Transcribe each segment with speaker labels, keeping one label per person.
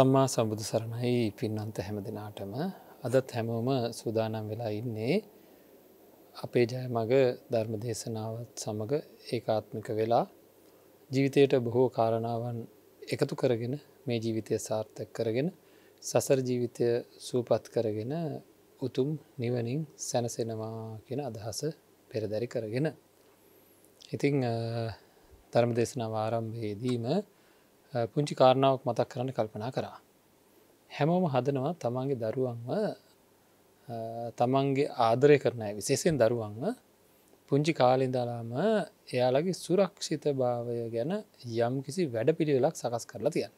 Speaker 1: සම්මා සබුදු සරණයි පින්නන්ත හැම දෙනාටම අදත් හැමෝම සූදානම් වෙලා ඉන්නේ අපේ ජයමග ධර්ම දේශනාවත් සමඟ ඒකාත්මික වෙලා ජීවිතයට බොහෝ කාරණාවන් එකතු කරගෙන මේ ජීවිතය සාර්ථක කරගෙන සසර ජීවිතය සූපත් කරගෙන උතුම් නිවනින් සැනසෙනවා කියෙන අදහස පෙරදැරි කරගෙන. ඉතිං ධර්ම දේශනාව ආරම්භයේදීම පුංචි කාරණාවක් මතක් කරන්න කල්පනා කරා. හැමෝම හදනවා තමන්ගේ දරුවන්ව තමන්ගේ ආදරය කරනය විශේෂෙන් දරුවන්ව පුංචි කාලින්දාලාම එයාලගේ සුරක්ෂිත භාවය ගැන යම් කිසි වැඩ පිළිවෙලක් සකස් කරලා තියන්න.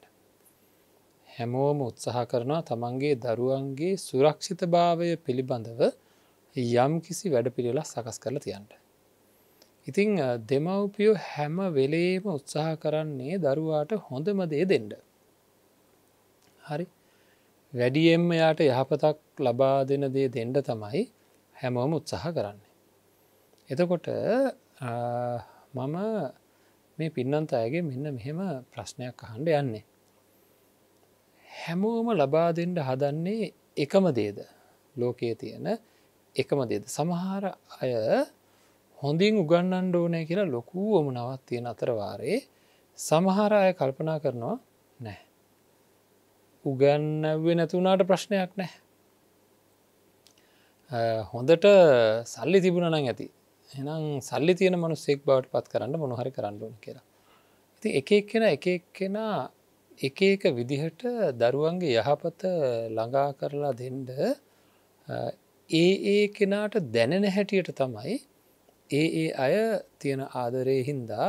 Speaker 1: හැමෝම උත්සාහ කරනවා තමන්ගේ දරුවන්ගේ සුරක්ෂිත භාවය පිළිබඳව යම් කිසි වැඩ පිළිවෙලක් සකස් කරලා තියන්ට. ඉතිං දෙමව්පියෝ හැම වෙලේම උත්සාහ කරන්නේ දරුවාට හොඳම දේ දෙෙන්ඩ. හරි වැඩියෙන්ම යාට යහපතක් ලබා දෙන දේ දෙන්ඩ තමයි හැමෝම උත්සාහ කරන්නේ. එතකොට මම මේ පින්නන්ත අයගේ මෙන්න මෙහෙම ප්‍රශ්නයක් අහන්ඩ යන්නේ. හැමෝම ලබා දෙන්ඩ හදන්නේ එකම දේද ලෝකයේ තියෙන එකම දේද සමහර අය හොඳින් උගන්නන්ඩ ඕනෑ කියලා ලොකුවම නවත් තියෙන අතරවාරයේ සමහර අය කල්පනා කරනවා නෑ. උගැන්වෙ නැතුනාට ප්‍රශ්නයක් නෑ. හොඳට සල්ලි තිබුණනං ඇති එනම් සල්ලි තියෙන මනුස්සෙක් බවට පත් කරන්න මොනොහරි කරන්නඩුවන් කියලා. ඇති එකක් කෙන එකක් කෙනා එක එක විදිහට දරුවන්ගේ යහපත ළඟා කරලා දෙන්ඩ ඒ ඒ කෙනාට දැනෙන හැටියට තමයි ඒ ඒ අය තියෙන ආදරය හින්දා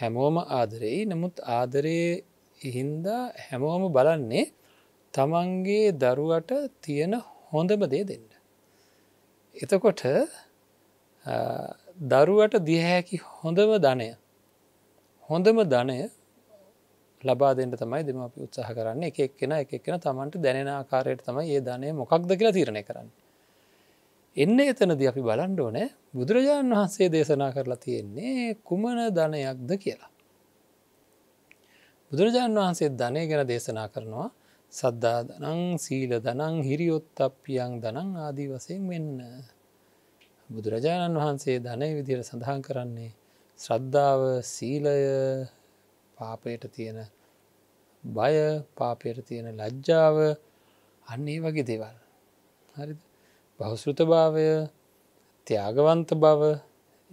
Speaker 1: හැමෝම ආදරෙයි නමුත් ආදරයේ හින්දා හැමෝම බලන්නේ තමන්ගේ දරුවට තියෙන හොඳම දේ දෙන්න. එතකොට දරුවට දිහැකි හොඳම ධනය හොඳම ධනය ලබා දෙන්න තමයි දෙම අපි උත්සාහ කරන්න එකක් කෙන එකක් කෙන තමන්ට දැනෙන ආකාරයට තමයි ඒ ධනය මොකක්ද කියලා තීරණය කරන්න එන්න එතනද අපි බලන්ඩ ඕනෑ බුදුරජාණන් වහන්සේ දේශනා කරලා තියෙන්නේ කුමන ධනයක්ද කියලා. බුදුරජාණන් වහන්සේ ධනය ගැන දේශනා කරනවා සද්දා දනං සීල දනං හිරියොත් අපියන් දනං ආදී වසයෙන් වෙන්න. බුදුරජාණන් වහන්සේ ධනය විදිර සඳහන් කරන්නේ ශ්‍රද්ධාව සීලය පාපයට තියෙන බය පාපයට තියෙන ලජ්ජාව අන්නේ වගේ දේවල් හරිද බහුසෘත භාවය ත්‍යාගවන්ත බව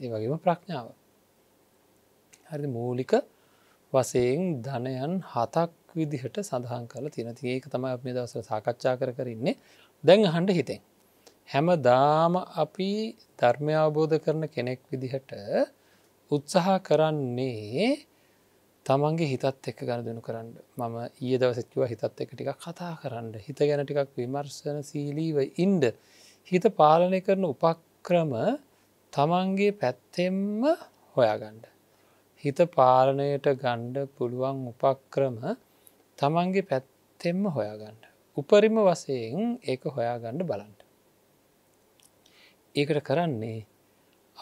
Speaker 1: ඒ වගේම ප්‍රඥාව. හරි මූලික වසයෙන් ධනයන් හතක් විදිහට සඳහන් කල තින තිඒක තමයි අප මේ දවසර සාකච්ඡා කර කරන්නේ දැන් හඬ හිතෙන්. හැම දාම අපි ධර්මය අවබෝධ කරන කෙනෙක් විදිහට උත්සාහ කරන්නේ තමන්ගේ හිතත් එක්ක ගණදනු කරන්න මම ඊය දවසකිව හිතත් එක ටික කතා කරන්න හිත ගැන ටිකක් විමර්ශන සීලීව ඉන්ඩ හිත පාලනය කරන උපක්‍රම තමන්ගේ පැත්තෙම්ම හොයාගණ්ඩ. හිත පාලනයට ගණ්ඩ පුළුවන් උපක්‍රම තමන්ගේ පැත්තෙම්ම හොයාගණ්ඩ. උපරිම වසයෙන් ඒක හොයාගණ්ඩ බලන්ට. ඒකට කරන්නේ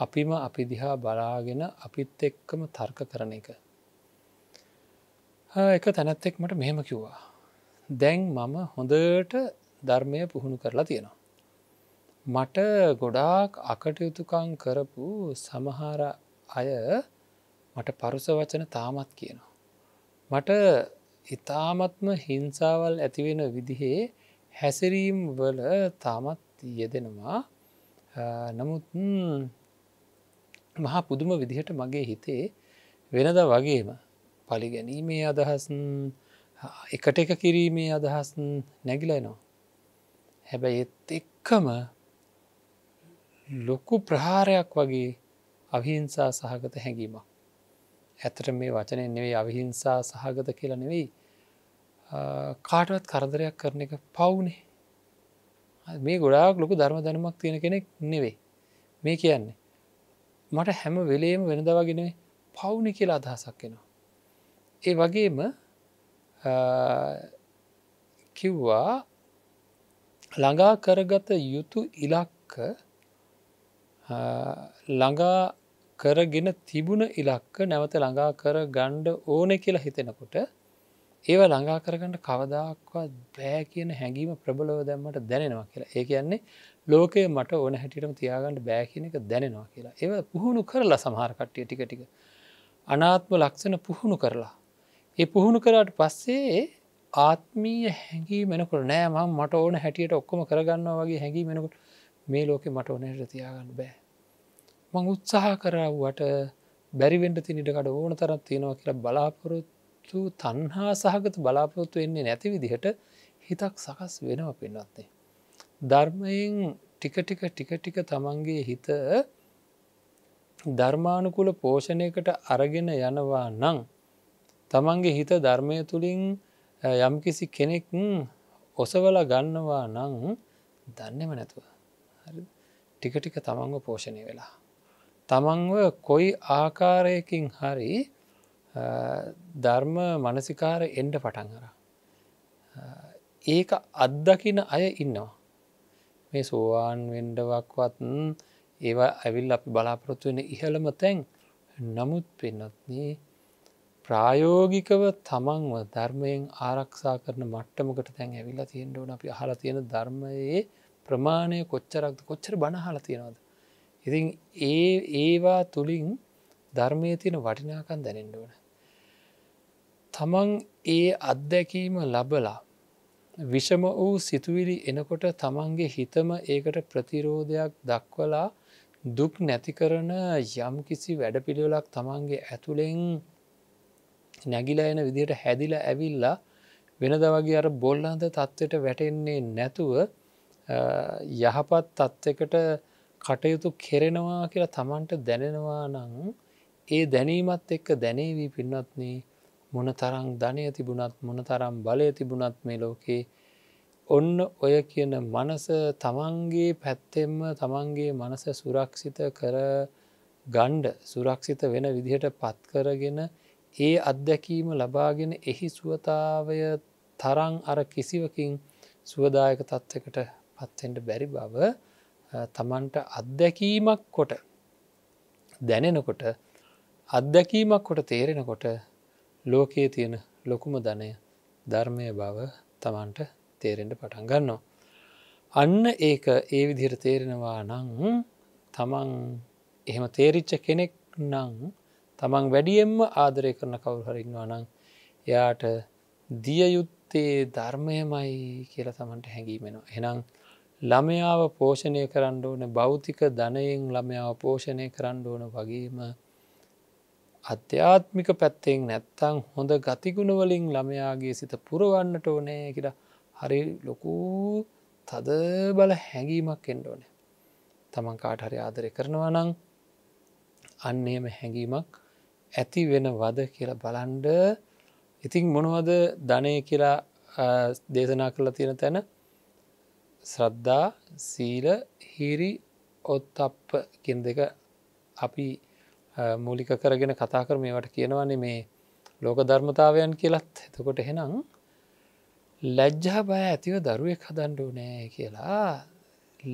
Speaker 1: අපිම අපි දිහා බලාගෙන අපිත් එක්කම තර්ක කරන එක. එක තැනැත්තෙක් මට මෙහෙම කිව්වා. දැන් මම හොඳට ධර්මය පුහුණු කරලා තියෙනවා. මට ගොඩාක් අකටයුතුකං කරපු සමහර අය මට පරුස වචන තාමත් කියනවා. මට ඉතාමත්ම හිංසාවල් ඇතිවෙන විදිහේ හැසිරීම් වල තාමත් යෙදෙනවා නමුත් මහා පුදුම විදිහට මගේ හිතේ වෙනද වගේම පලිගැනීමේ අදහස් එකට එක කිරීමේ අදහස් නැගිලනවා. හැබැයි එත් එක්කම ලොකු ප්‍රහාරයක් වගේ අවිහිංසා සහගත හැඟීමක්. ඇතට මේ වචනය නෙවෙයි අවිහිංසා සහගත කියලා නෙවෙයි කාටවත් කරදරයක් කරන එක පවුනේ. මේ ගොඩාක් ලොකු ධර්ම දැනමක් තියෙන කෙනෙක් නෙවෙයි. මේ කියන්නේ. මට හැම වෙලේම වෙනදවාගෙනේ පවුනි කියලා අදහසක් වෙනවා. ඒ වගේම කිව්වා ළඟා කරගත යුතු ඉලක්ක ළඟා කරගෙන තිබුණ ඉලක්ක නැවත ළඟා කර ගණ්ඩ ඕන කියලා හිතෙනකොට ඒව ළඟා කරගන්නට කවදක්වත් බෑ කියන හැඟීම ප්‍රබලව දැම්මට දැනෙනවා කියලා ඒ කියන්නේ ලෝකය මට ඕන හැටිටම තියාගන්නට බෑකින එක දැනෙනවා කියලා ඒව පුහුණු කරලා සමහරකට්ටිය ටික ටික අනාත්ම ලක්ෂණ පුහුණු කරලා ඒ පුහුණු කරාට පස්සේ ආත්මීය හැඟී මෙනකොට නෑ මම මට ඕන හැටියට ඔක්කොම කරගන්නවා වගේ හැඟී මෙනකොට මේ ලෝකෙ මට ඕනයට තියාගන්න බෑ. මං උත්සාහ කරාවට බැරිවෙන්ඩ තිනිටකට ඕන තරත් තියෙනවා කියලා බලාපොරොත්තු තන්හා සහගත බලාපොරොත්තු වෙන්නේ නැති විදිහට හිතක් සකස් වෙනව පෙන්වත්තේ. ධර්මයෙන් ටිකටික ටිකටික තමන්ගේ හිත ධර්මානුකුල පෝෂණයකට අරගෙන යනවා නං තමන්ගේ හිත ධර්මය තුළින් යම්කිසි කෙනෙක් ඔසවල ගන්නවා නං දන්නෙම නැතුව. ටික ටික තමන්ව පෝෂණය වෙලා. තමන්ව කොයි ආකාරයකින් හරි ධර්ම මනසිකාර එන්ඩ පටන්ගර. ඒක අත්දකින අය ඉන්නවා. මේ සෝවාන් වෙන්ඩවක්වත් ඒවා ඇවිල් අපි බලාපොරොත්තු වෙන ඉහළම තැන් නමුත් පෙන්නත්න්නේ ප්‍රායෝගිකව තමන්ව ධර්මයෙන් ආරක්ෂා කරන මට්ටමකට තැන් ඇවිල්ලා තියෙන්ඩ ඕන අපි හලා තියෙන ධර්මයේ ප්‍රමාණය කොච්චරක්ද කොච්චර බණහල තියෙනවාද. ඉතින් ඒ ඒවා තුළින් ධර්මය තියෙන වටිනාකන් දැනෙන්ඩුවන. තමන් ඒ අත්දැකීම ලබලා විෂම වූ සිතුවිලි එනකොට තමන්ගේ හිතම ඒකට ප්‍රතිරෝධයක් දක්වලා දුක් නැති කරන යම් කිසි වැඩපිළිවෙලක් තමන්ගේ ඇතුළෙන් නැගිලා එන විදිට හැදිලා ඇවිල්ලා වෙනද වගේ අර බොල්ලන්ද තත්ත්වයට වැටෙන්නේ නැතුව යහපත් තත්ත්කට කටයුතු කෙරෙනවා කියලා තමන්ට දැනෙනවා නං ඒ දැනීමත් එක්ක දැනේවී පින්නත්න්නේ මොන තරම් ධනය තිබුණත් මොන තරම් බලය තිබුණත් මේ ලෝකේ ඔන්න ඔය කියන මනස තමන්ගේ පැත්තෙම තමන්ගේ මනස සුරක්ෂිත කර ගණ්ඩ සුරක්ෂිත වෙන විදිහට පත්කරගෙන ඒ අත්දැකීම ලබාගෙන එහි සුවතාවය තරං අර කිසිවකින් සුවදායක තත්ත්කට පත්වෙන්ට බැරි බව තමන්ට අත්දැකීමක් කොට දැනෙනකොට අත්දැකීමක් කොට තේරෙනකොට ලෝකයේ තියෙන ලොකුම ධනය ධර්මය බව තමන්ට තේරෙන්ට පටන් ගන්නවා. අන්න ඒක ඒ විදිහට තේරෙනවා නං තමන් එහෙම තේරිච්ච කෙනෙක් නං තමන් වැඩියෙන්ම ආදරය කරන කවුරු හරින්නවා නං එයාට දියයුත්තේ ධර්මයමයි කියලා තමන්ට හැඟීමෙනවා. එනම් ළමයාව පෝෂණය කරන්න ඕන භෞතික ධනයෙන් ළමයාව පෝෂණය කරන්න ඕන වගේම අධ්‍යාත්මික පැත්තෙන් නැත්තං හොඳ ගතිගුණවලින් ළමයාගේ සිත පුරවන්නට ඕනේ කියලා හරි ලොකු තද බල හැඟීමක් එෙන්ඩ ඕනේ. තමන් කාට හරි ආදරය කරනවා නං අන්නේම හැඟීමක් ඇති වෙන වද කියලා බලන්ඩ ඉතිං මොනවද ධනය කියලා දේශනා කරලා තියෙන තැන ශ්‍රද්ධා සීල හිරි ඔත්තප්ප කෙන් දෙක අපි මූලික කරගෙන කතා කර මේවට කියනවන්නේ මේ ලෝක ධර්මතාවයන් කියලත් එතකොට එහෙනම් ලැජ්ජා බය ඇතිව දරුවෙක් හදන්ඩු නෑ කියලා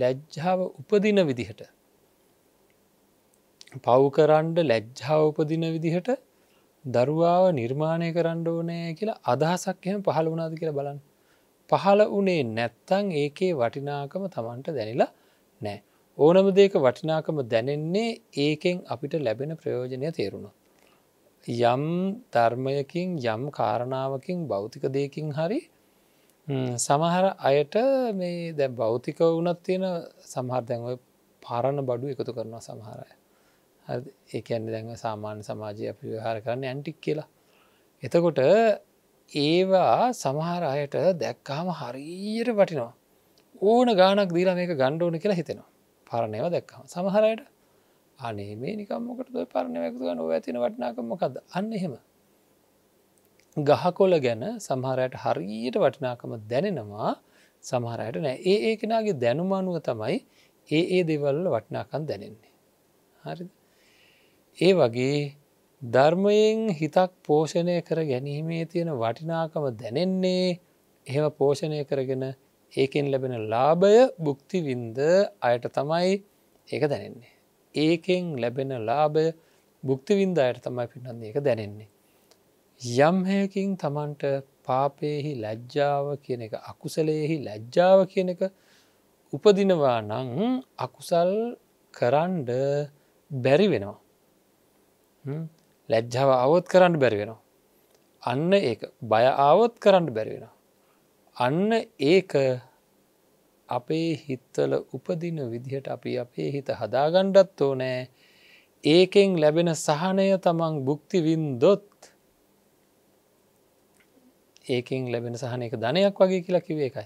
Speaker 1: ලැජ්ජාව උපදින විදිහට පව්කරන්ඩ ලැජ්ජාව උපදින විදිහට දරුවාව නිර්මාණය කරන්න ඕනෑ කියලා අදහසක් එම පහළ වුණාද කියලා බලන්න පහළ වනේ නැත්තං ඒකේ වටිනාකම තමන්ට දැනිලා නෑ. ඕනම දෙක වටිනාකම දැනෙන්නේ ඒකෙන් අපිට ලැබෙන ප්‍රයෝජනය තේරුණා. යම් ධර්මයකින් යම් කාරණාවකින් භෞතික දෙයකින් හරි සමහර අයට මේ දැ භෞතික වනත් තියෙන සමහර දැන්ව පාරණ බඩු එකතු කරනවා සමහරය. ඒකඇන්න දැන්ව සාමාන්‍ය සමාජය අපි විහාර කරන්න ඇන්ටික් කියලා. එතකොට ඒවා සමහර අයට දැක්කාම හරීයට වටිනවා. ඕන ගානක් දීලා මේක ගණ්ඩෝන කියලා හිතෙනවා. පරණයව දැක්කාම සමහරයට අනේ මේ නිකම්මකට ද පරණයවැක්තු නොව ඇතින වටනාකමකද අන්න එහෙම. ගහකොල ගැන සමහරයට හරියට වටිනාකම දැනෙනවා සමහරයට නෑ ඒ ඒකෙනගේ දැනුමානුව තමයි ඒ ඒ දෙවල්ල වටනාකන් දැනෙන්නේ. හරි ඒ වගේ ධර්මයෙන් හිතක් පෝෂණය කර ගැනීමේ තියෙන වටිනාකම දැනෙන්නේ එහෙම පෝෂණය කරගෙන ඒකෙන් ලැබෙන ලාභය බුක්තිවින්ද අයට තමයි ඒක දැනෙන්නේ. ඒකෙන් ලැබෙන ලාභය බුක්තිවින්ද අයට තමයි පින්නන්න ඒක දැනෙන්නේ. යම්හයකින් තමන්ට පාපයෙහි ලැජ්ජාව කියන එක අකුසලයෙහි ලැජ්ජාව කියන එක උපදිනවා නං අකුසල් කරන්ඩ බැරි වෙනවා. ලැජ්ජාව අවොත් කරන්න බැරිවෙනවා. අන්න ඒ බය ආවොත් කරන්න බැරිවෙන. අන්න ඒක අපේ හිත්වල උපදින විදිහට අපි අපේ හිත හදාගණ්ඩත් ඕනෑ ඒකෙන් ලැබෙන සහනය තමන් බුක්තිවින් දොත් ඒකෙන් ලැබෙන සහනයක ධනයක් වගේ කියලා කිවේ එකයි.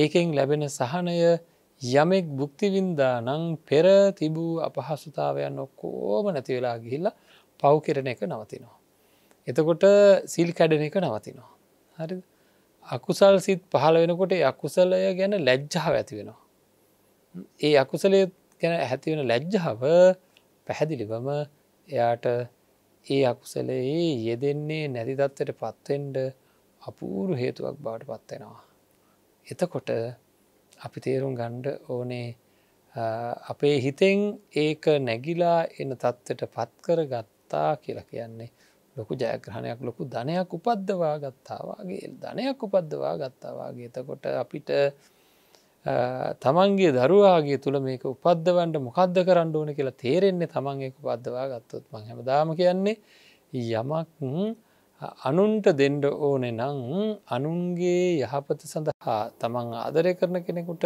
Speaker 1: ඒකෙන් ලැබෙන සහනය යමෙක් බුක්තිවින්දා නං පෙර තිබූ අපහසුතාවයන් ඔක්කෝම නැතිවෙලා ගිහිල්ලා පව් කරන එක නවතිනවා. එතකොට සිල් කැඩෙන එක නවතිනවා. හරි අකුසල් සිත් පහල වෙනකොට අකුසලය ගැන ලැජ්ජාව ඇති වෙනවා. ඒ අකුසලය ගැන ඇතිවෙන ලැජ්ජාව පැහැදිලිවම එයාට ඒ අකුසලයේ යෙදෙන්නේ නැතිදත්වට පත්වෙන්ඩ අපූරු හේතුවක් බාට පත්වෙනවා. එතකොට අපි තේරුම් ගණ්ඩ ඕනේ අපේ හිතෙන් ඒක නැගිලා එන තත්ත්වට පත්කර ගත්ත ගත්තා කියලා කියන්නේ ලොකු ජයග්‍රහණයක් ලොකු ධනයක් උපද්දවා ගත්තාවාගේ ධනයක් උපද්දවා ගත්තාවාගේ තකොට අපිට තමන්ගේ දරුවාගේ තුළ මේක උපද්දවන්ට මොකක්ද කරන්න ඕන කියලා තේරෙන්නේ තමන්ගේ උපද්දවා ගත්තොත් මං හැමදාම කියන්නේ යමක් අනුන්ට දෙන්ඩ ඕනෙ නං අනුන්ගේ යහපත සඳහා තමන් ආදරය කරන කෙනෙකුට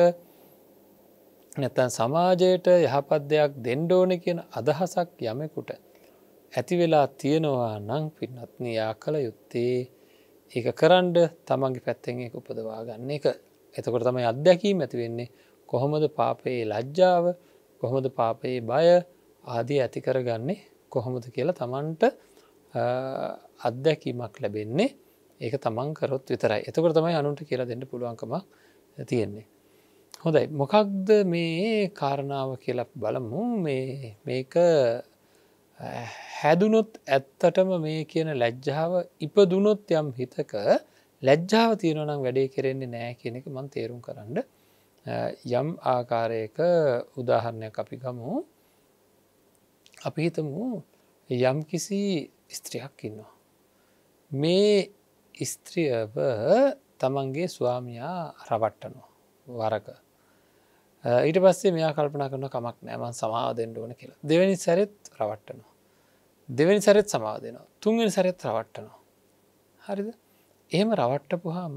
Speaker 1: නැතන් සමාජයට යහපත් දෙයක් දෙන්ඩෝන කියන අදහසක් යමෙකුට ඇති වෙලා තියෙනවා නං පින්නත්නයා කළ යුත්තේ ඒක කරන්ඩ තමන්ගේ පැත්තෙන් එක උපදවා ගන්න එක එතකොට තමයි අත්දැකීම ඇති වෙන්නේ කොහොමද පාපයේ ලජ්ජාව කොහොමද පාපයේ බය ආදී ඇති කරගන්නේ කොහොමද කියලා තමන්ට අත්දැකීමක් ලැබෙන්නේ ඒක තමන් කරොත් විතරයි එතකොට තමයි අනුන්ට කියලා දෙන්න පුළුවන්කම තියෙන්නේ. හොඳයි මොකක්ද මේ කාරණාව කියලා බලමු මේක හැදුනොත් ඇත්තටම මේ කියන ලැජ්ජාව ඉපදුනොත් යම් හිතක ලැජ්ජාව තියෙනනම් වැඩේ කරෙන්නේ නෑ කෙනෙක මන් තේරුම් කරන්න යම් ආකාරයක උදාහරණයක් අපි ගමු අපි හිතමු යම් කිසි ස්ත්‍රියක් ඉන්නවා. මේ ස්ත්‍රියව තමන්ගේ ස්වාමයා රවට්ටනවා වරක ඊට පස්සේ මෙයා කල්පනා කරන කමක් නෑමන් සමාදෙන්ට ඕන කියලා දෙවැනි සැරෙත් රවට්ටනවා. දෙවැනි සැරෙත් සමාදනවා තුන්වෙනි සැරෙත් රවට්ටනවා. හරිද එහෙම රවට්ටපුහාම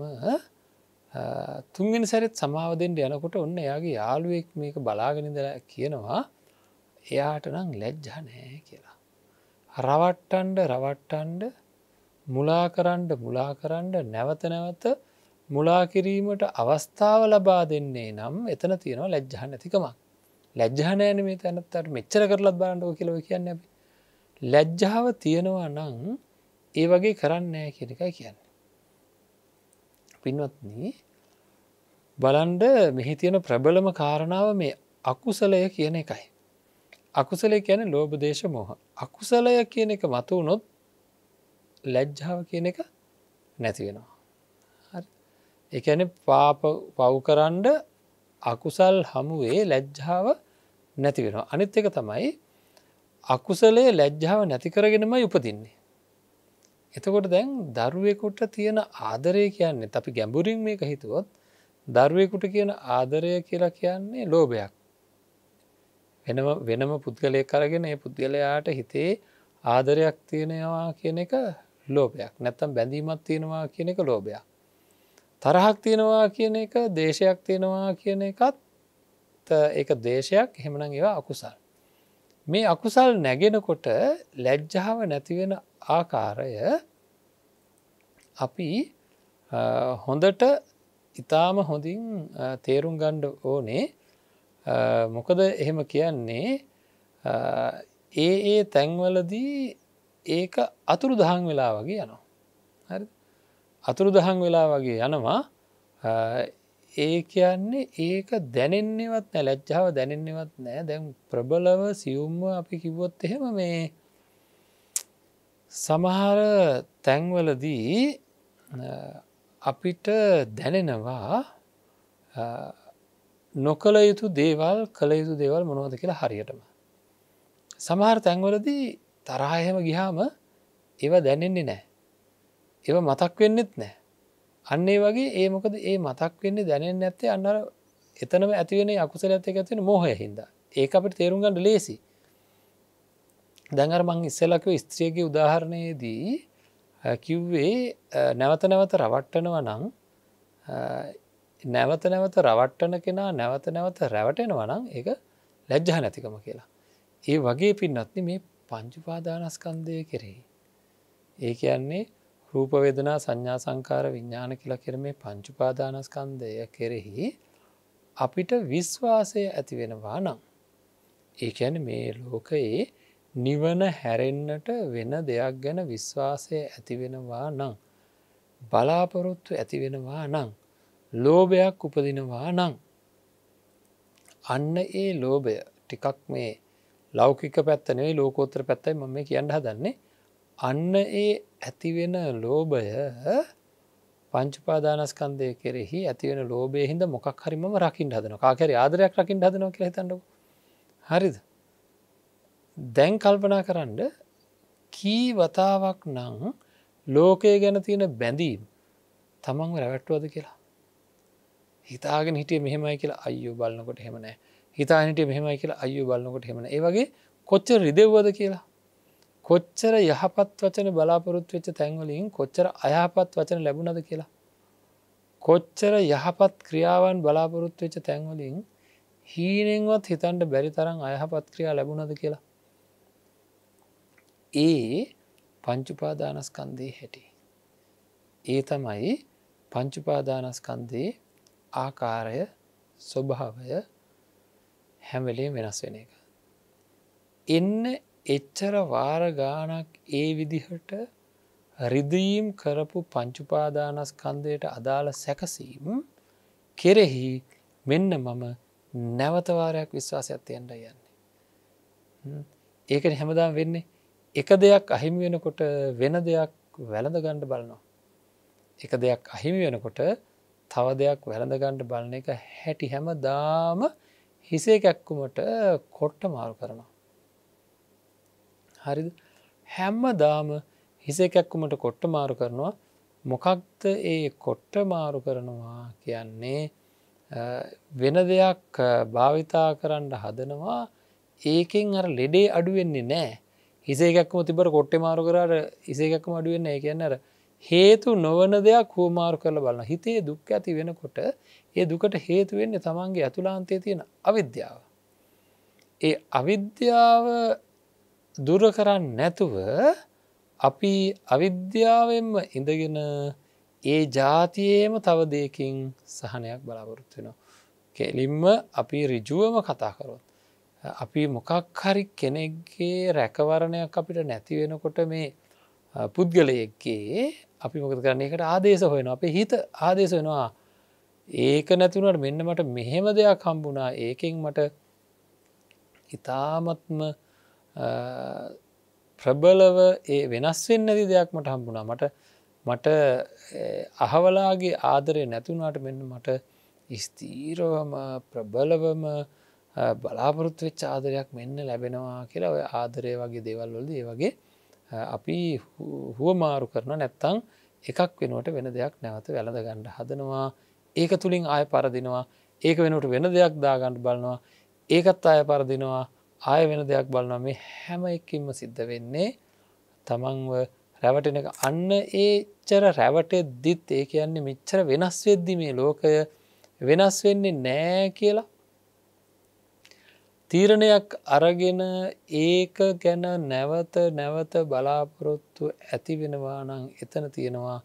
Speaker 1: තුන්ගෙන සැරෙත් සමාවදෙන්ට යනකොට ඔන්න එයාගේ යාළුවෙක් මේක බලාගෙනදල කියනවා එයාට නම් ලැජ්ජ නෑ කියලා. රවට්ටන්ඩ රවට්ටන්ඩ මුලා කරන්ඩ මුලා කරන්ඩ නැවත නැවත මුලාකිරීමට අවස්ථාව ලබා දෙන්නේ නම් එතන තියෙනවා ලැජ්ජහ නැතිකමක් ලැජ්ජහනෑන මේ තැනත්තට මෙච්චර කරලත් බාණ්ඩෝ කියලව කියන්න ඇබ ලැජ්ජාව තියෙනවා නං ඒ වගේ කරන්නෑ කිරිකයි කියන්න පින්වත්න බලන්ඩ මෙහි තියෙන ප්‍රබලම කාරණාව මේ අකුසලය කියන එකයි අකුසලය කියන ලෝබදේශ මොහ අකුසලය කියන එක මතුවුණොත් ලැජ්ජාව කියන එක නැතිවෙනවා එකන පාප පව්කරන්ඩ අකුසල් හමුවේ ලැජ්ජාව නැති වෙන. අනිත් එක තමයි අකුසලේ ලැජ්ජාව නැතිකරගෙනම යුපතින්නේ. එතකොට දැන් දරුවෙකුට තියෙන ආදරය කියන්නේ අපි ගැඹුරින් මේක හිතුවොත් දරුවෙකුට කියන ආදරය කියලා කියන්නේ ලෝභයක්. වෙනම වෙනම පුද්ගලය කරගෙන ඒ පුද්ගලයාට හිතේ ආදරයක් තියෙනවා කියන එක ලෝභයක් නැත්තම් බැඳීමත් තියෙනවා කියන එක ලෝභයක්. තරහක් තියෙනවා කියන එක දේශයක් තියෙනවා කියන එකත් ඒ දේශයක් හෙමන ඒවා අකුසල්. මේ අකුසල් නැගෙනකොට ලැජ්ජාව නැතිවෙන ආකාරය අපි හොඳට ඉතාම හොඳින් තේරුම් ගණ්ඩ ඕනේ මොකද එහෙම කියන්නේ ඒ ඒ තැන්වලදී ඒක අතුරු දහන් වෙලා වගේ යනවා. හරි අතුරු දහන් වෙලා වගේ යනවා ඒ කියන්නේ ඒක දැනෙන්නේවත් නෑ ලැජ්ජාව දැනෙන්නේවත් නෑ දැන් ප්‍රබලව සියුම්ම අපි කිව්වොත් එහෙම මේ සමහර තැන්වලදී අපිට දැනෙනවා නොකළ යුතු දේවල් කළ යුතු දේවල් මොනවද කියලා හරියටම. සමහර තැන්වලදී තරායම ගිහාම ඒව දැනෙන්නේ නෑ. ඒව මතක් වෙන්නෙත් නෑ අන්න ඒ වගේ ඒ මොකද ඒ මතක් වෙන්නේ දැනෙන් නැත්තේ අන්නර එතනම ඇතිවෙන අකුසල ඇත ඇතින මොහය හින්ද ඒ අපට තේරුම් ගන්න ලේසි දැඟර මං ඉස්සලකව ස්ත්‍රියගේ උදාහරණයේදී කිව්වේ නැවත නැවත රවට්ටනව නං නැවත නැවත රවට්ටන කෙනා නැවත නැවත රැවටෙනවා නම් ඒ ලැජ්ජහ නැතිකම කියලා. ඒ වගේ පින්නත්න මේ පංචුපාදානස්කන්දය කෙරෙහි. ඒ කියන්නේ රූපවේදනා සංඥා සංකාර විඤ්ඥාන කියලා කරමේ පංචුපාදානස්කන්දය කෙරෙහි අපිට විශ්වාසය ඇති වෙනවා නම්. ඒකැන මේ ලෝකයේ නිවන හැරෙන්න්නට වෙන දෙයක් ගැන විශ්වාසය ඇතිවෙනවා නං. බලාපොරොත්තු ඇතිවෙනවා නං. ලෝභයක් උපදිනවා නං. අන්න ඒ ලෝභය ටිකක් මේ ලෞකික පැත්තනේ ලෝකෝත්‍ර පැත්තයි මම කියන්න හදන්නේ අන්න ඒ ඇතිවෙන ලෝභය පංචුපාදානස්කන්දය කෙරෙහි ඇතිවෙන ලෝබය හිද මොක් හරිම රකිින් හදන කාකර ආදරයක් රකිින් හදන හිතඩ හරිද දැන් කල්පනා කරන්න කී වතාවක් නං ලෝකය ගැන තියෙන බැඳීම් තමන් රැවැට්ටුවද කියලා හිතාගෙන හිටිය මෙහෙමයි කියලා අයු බලන්නකොට හෙමනෑ හිතා හිටිය මෙහෙමයි කියලා අයු බලන්නකොට හෙමන ඒ වගේ කොච්ච රිදෙව්වද කියලා කොච්චර යහපත් වචන බලාපොරොත් වෙච්ච තැන්වලින් කොච්චර අයහපත් වචන ලැබුණද කියලා. කොච්චර යහපත් ක්‍රියාවන් බලාපොරොත් වෙච්ච තැන්වලින් හීනෙන්වත් හිතන්ට බැරි තරම් අයහපත් ක්‍රියා ලැබුණද කියලා. ඒ පංචුපාදානස්කන්දේ හැටි. ඒ තමයි පංචුපාදානස්කන්දේ ආකාරය ස්වභාවය හැමලේ වෙනස් වෙන එක. එන්න එච්චර වාර ගානක් ඒ විදිහට රිදීම් කරපු පංචුපාදානස්කන්දයට අදාළ සැකසීම් කෙරෙහි මෙන්න මම නැවතවාරයක් විශ්වාසයක්ත්තියෙන්ට යන්නේ. ඒකන හැමදාම් වෙන්නේ එක දෙයක් අහිමි වෙනකොට වෙන දෙයක් වැළඳ ගණ්ඩ බලනවා. එක දෙයක් අහිමි වෙනකොට තව දෙයක් වැළඳ ගණ්ඩ බලන එක හැටි හැම දාම හිසේ කැක්කුමට කොට්ට මාරු කරනවා. හරි හැම්ම දාම හිස එකක්කුමට කොට්ට මාරු කරනවා මොකක්ද ඒ කොට්ට මාරු කරනවා කියන්නේ වෙන දෙයක් භාවිතා කරන්න හදනවා ඒකෙන් අර ලෙඩේ අඩුවෙන්නේ නෑ හිසේකක්ම තිබර කොට්ට මාරු කරට ඉසේකක්ම අඩුවෙන්න ඒ කියන්න අර හේතු නොවන දෙයක් හෝමාරු කරල බලන්න හිතේ දුක් ඇති වෙනකොට ඒ දුකට හේතුවෙන්නේ තමන්ගේ ඇතුලාන්තය තියෙන අවිද්‍යාව. ඒ අවිද්‍යාව දුර කරන්න නැතුව අපි අවිද්‍යාවෙන්ම ඉඳගෙන ඒ ජාතියේම තව දෙයකින් සහනයක් බලාපොරොත්තු වෙනවා. කෙලින්ම අපි රිජුවම කතා කරොත්. අපි මොකක් හරි කෙනෙක්ගේ රැකවරණයක් අපිට නැති වෙනකොට මේ පුද්ගලයක්ගේ අපි මොකද කරන්නේ එකට ආදේශ හොයන අපේ හිත ආදේශ වෙනවා ඒක නැතිවුණට මෙන්න මට මෙහෙම දෙයක් හම්බුණා ඒකෙන් මට ඉතාමත්ම ප්‍රබලව ඒ වෙනස් වෙන්න ඇති දෙයක් මට හම්බුණා මට මට අහවලාගේ ආදරය නැතුනාට මෙන්න මට ස්තීරවම ප්‍රබලවම බලාපොරොත්තු වෙච් ආදරයක් මෙන්න ලැබෙනවා කියලා ඔය ආදරය වගේ දේවල්වලද ඒ වගේ අපි හුවමාරු කරන නැත්තං එකක් වෙනුවට වෙන දෙයක් නැවත වැළඳ ගණ්ඩ හදනවා ඒක තුළින් ආය පරදිනවා ඒක වෙනුවට වෙන දෙයක් දාගණ්ඩ බලනවා ඒකත් අය පරදිනවා ආය වෙන දෙයක් බලනවා මේ හැම එකින්ම සිද්ධ වෙන්නේ තමන්ව රැවටෙන එක අන්න ඒච්චර රැවටෙද්දිත් ඒ කියන්නේ මෙච්චර වෙනස් වෙද්දි මේ ලෝකය වෙනස් වෙන්නේ නෑ කියලා තීරණයක් අරගෙන ඒක ගැන නැවත නැවත බලාපොරොත්තු ඇති වෙනවා නම් එතන තියෙනවා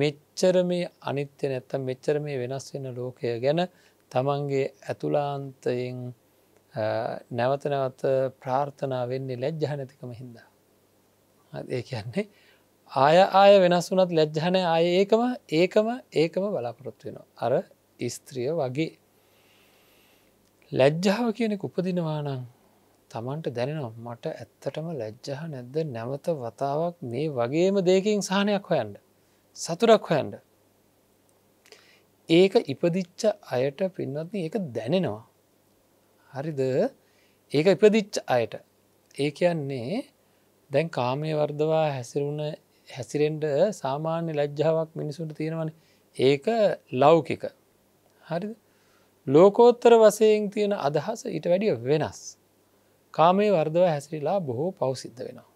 Speaker 1: මෙච්චර මේ අනිත්‍ය නැත්තම් මෙච්චර මේ වෙනස් වෙන ලෝකය ගැන තමන්ගේ ඇතුලාන්තයෙන් නැවත නැවත ප්‍රාර්ථනා වෙන්නේ ලැජ්ජහ නැතිකම හින්දා ඒ කියන්නේ ආය ආය වෙනස් වනත් ලැජ්ජහනය ආය ඒකම ඒකම ඒකම බලාපොරොත්තු වෙනවා අර ස්ත්‍රිය වගේ ලැජ්ජාව කියනෙ උපදිනවා නම් තමන්ට දැනෙනවා මට ඇත්තටම ලැජ්ජහ නැද්ද නැවත වතාවක් මේ වගේම දෙකින් සාහනයක් හොයන්ඩ සතුරක් හොයන්ඩ ඒක ඉපදිච්ච අයට පින්නත්න ඒක දැනෙනවා හරිද ඒක ඉපදිච්ච අයට ඒ කියන්නේ දැන් කාමය වර්දවා හැසිරුණ හැසිරෙන්ට සාමාන්‍ය ලැජ්ජාවක් මිනිසුන්ට තියෙනවන ඒක ලෞකික හරි ලෝකෝත්තර වසයෙන් තියෙන අදහස ඊට වැඩිය වෙනස් කාමේ වර්දව හැසිරිලා බොහෝ පවසිද්ධ වෙනවා.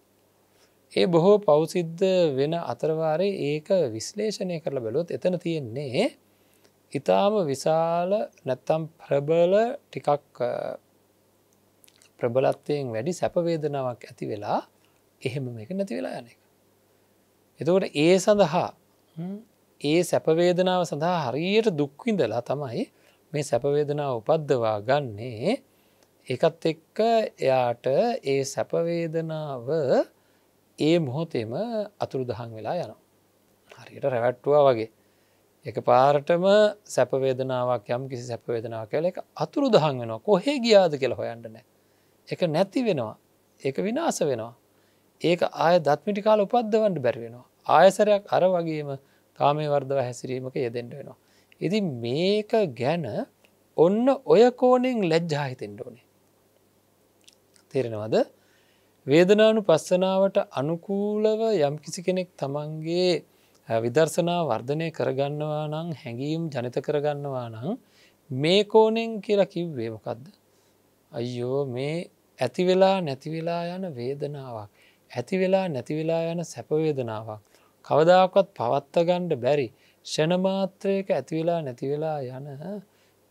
Speaker 1: ඒ බොහෝ පවසිද්ධ වෙන අතරවාරය ඒක විශ්ලේෂණය කරලා බැලොත් එතන තියෙන්නේ ඉතාම විශාල නැත්තම් ප්‍රබල ටිකක් ප්‍රබලත්වයෙන් වැඩි සැපවේදනාවක් ඇති වෙලා එහෙම මේක නැති වෙලා යන එක. එතකොට ඒ සඳහා ඒ සැපවේදනාව සඳහා හරියට දුක්විඳලා තමයි මේ සැපවේදනාව උපද්දවා ගන්නේ ඒකත් එක්ක එයාට ඒ සැපවේදනාව ඒ මොහොතේම අතුරු දහන් වෙලා යනවා. හරියට රැවැට්ටුවා වගේ එක පාරටම සැපවේදනාවක් යම් කිසි සැපවේදනාව කල එක අතුරු දහන් වෙනවා කොහේ ගියාද කියලා හොයන්න නෑ එක නැති වෙනවා ඒක විනාස වෙනවා ඒක ආය දත්මිටි කාල උපද්දවන්ට බැරිවෙනවා ආයසරයක් අර වගේම කාමේ වර්දව හැසිරීමක යෙදෙන්ට වෙනවා ඉති මේක ගැන ඔන්න ඔය කෝනෙන් ලැජ්ජාහිතෙන්ට ඕනේ තේරෙනවද වේදනානු පස්සනාවට අනුකූලව යම් කිසි කෙනෙක් තමන්ගේ විදර්ශනා වර්ධනය කරගන්නවා නම් හැඟීම් ජනිත කරගන්නවා නම් මේ කෝනෙන් කියලා කිව්වේ මොකක්ද. අයියෝ මේ ඇතිවෙලා නැතිවෙලා යන වේදනාවක්. ඇතිවෙලා නැතිවෙලා යන සැපවේදනාවක්. කවදාකත් පවත්තගණ්ඩ බැරි ෂණමාත්‍රයක ඇතිවෙලා නැතිවෙලා යන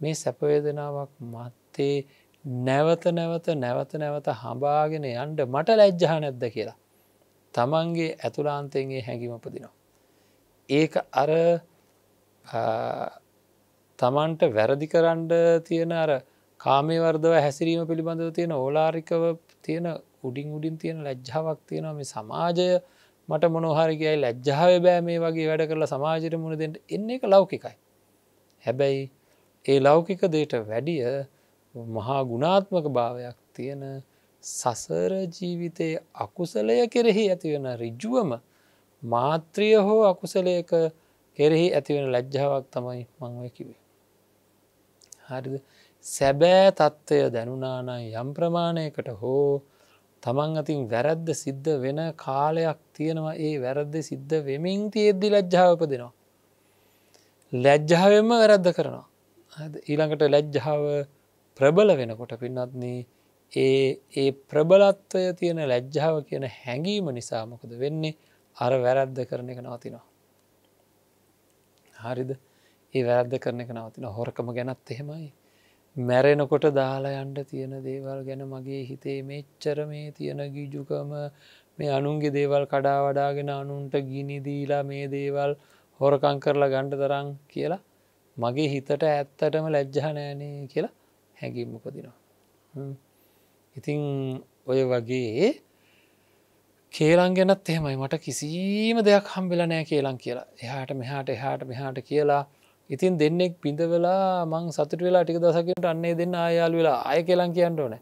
Speaker 1: මේ සැපවේදනාවක් මත්තේ නැවත නැවත නැවත නැවත හඹාගෙන යන්ඩ මට ලැජ්ජහ නැද්ද කියලා. තමන්ගේ ඇතුලාන්තෙන්ගේ හැඟිමපදිනවා. ඒක අර තමන්ට වැරදි කරන්ඩ තියෙන අර කාමේවර්දව හැසිරීම පිළිබඳව තියෙන ඕලාරිකව තියෙන උඩින් උඩින් තියෙන ලැජ්ජාවක් තියෙනවා මේ සමාජය මට මොනොහරිකයි ලැජ්ජාව බෑ මේ වගේ වැඩ කරලා සමාජයට මුණ දෙට එන්නේ එක ලෞකිකයි. හැබැයි ඒ ලෞකික දේට වැඩිය මහා ගුණාත්මක භාවයක් තියෙන සසර ජීවිතයේ අකුසලය කෙරෙහි ඇතිවෙන රිජුවම මාත්‍රිය හෝ අකුසලයක කෙරෙහි ඇතිවෙන ලැජ්ජාවක් තමයි මංව කිවේ. හරිද සැබෑ තත්ත්වය දැනුනානයි යම් ප්‍රමාණයකට හෝ තමන් අතින් වැරද්ද සිද්ධ වෙන කාලයක් තියෙනවා ඒ වැරද්ද සිද්ධ වෙමින් තියෙද්දි ලැජ්ජාවප දෙනවා. ලැජ්ජාවෙන්ම වැරද්ද කරනවා. ඊළඟට ලැජ්ජාව ප්‍රබල වෙනකොට පින්නත්න්නේ ඒ ඒ ප්‍රබලත්වය තියෙන ලැජ්ජාව කියන හැඟීම නිසාමකද වෙන්නේ අර වැරැද්ද කරන එක නවතිනවා. හරිද ඒ වැරද්ද කරන එක නවතින හොරකම ගැනත් එහෙමයි. මැරෙනකොට දාලා යන්ට තියෙන දේවල් ගැන මගේ හිතේ මෙච්චර මේ තියෙන ගිජුකම මේ අනුන්ගේ දේවල් කඩා වඩාගෙන අනුන්ට ගිනිදීලා මේ දේවල් හොරකං කරලා ගණ්ඩ දරං කියලා මගේ හිතට ඇත්තටම ලැජ්ජානෑනේ කියලා හැඟීමකදිනවා. ඉතිං ඔය වගේ කේලන් ගැනත් එහෙමයි මට කිසිීම දෙයක් හම්බෙල නෑ කේලන් කියලා එහාට මෙහාට එහාට මෙහාට කියලා ඉතින් දෙන්නෙක් පිඳ වෙලා මං සතුට වෙලා ටික දසකට අන්නේ දෙන්න ආයාල් වෙලා ආය කේලන් කියන්න ඕන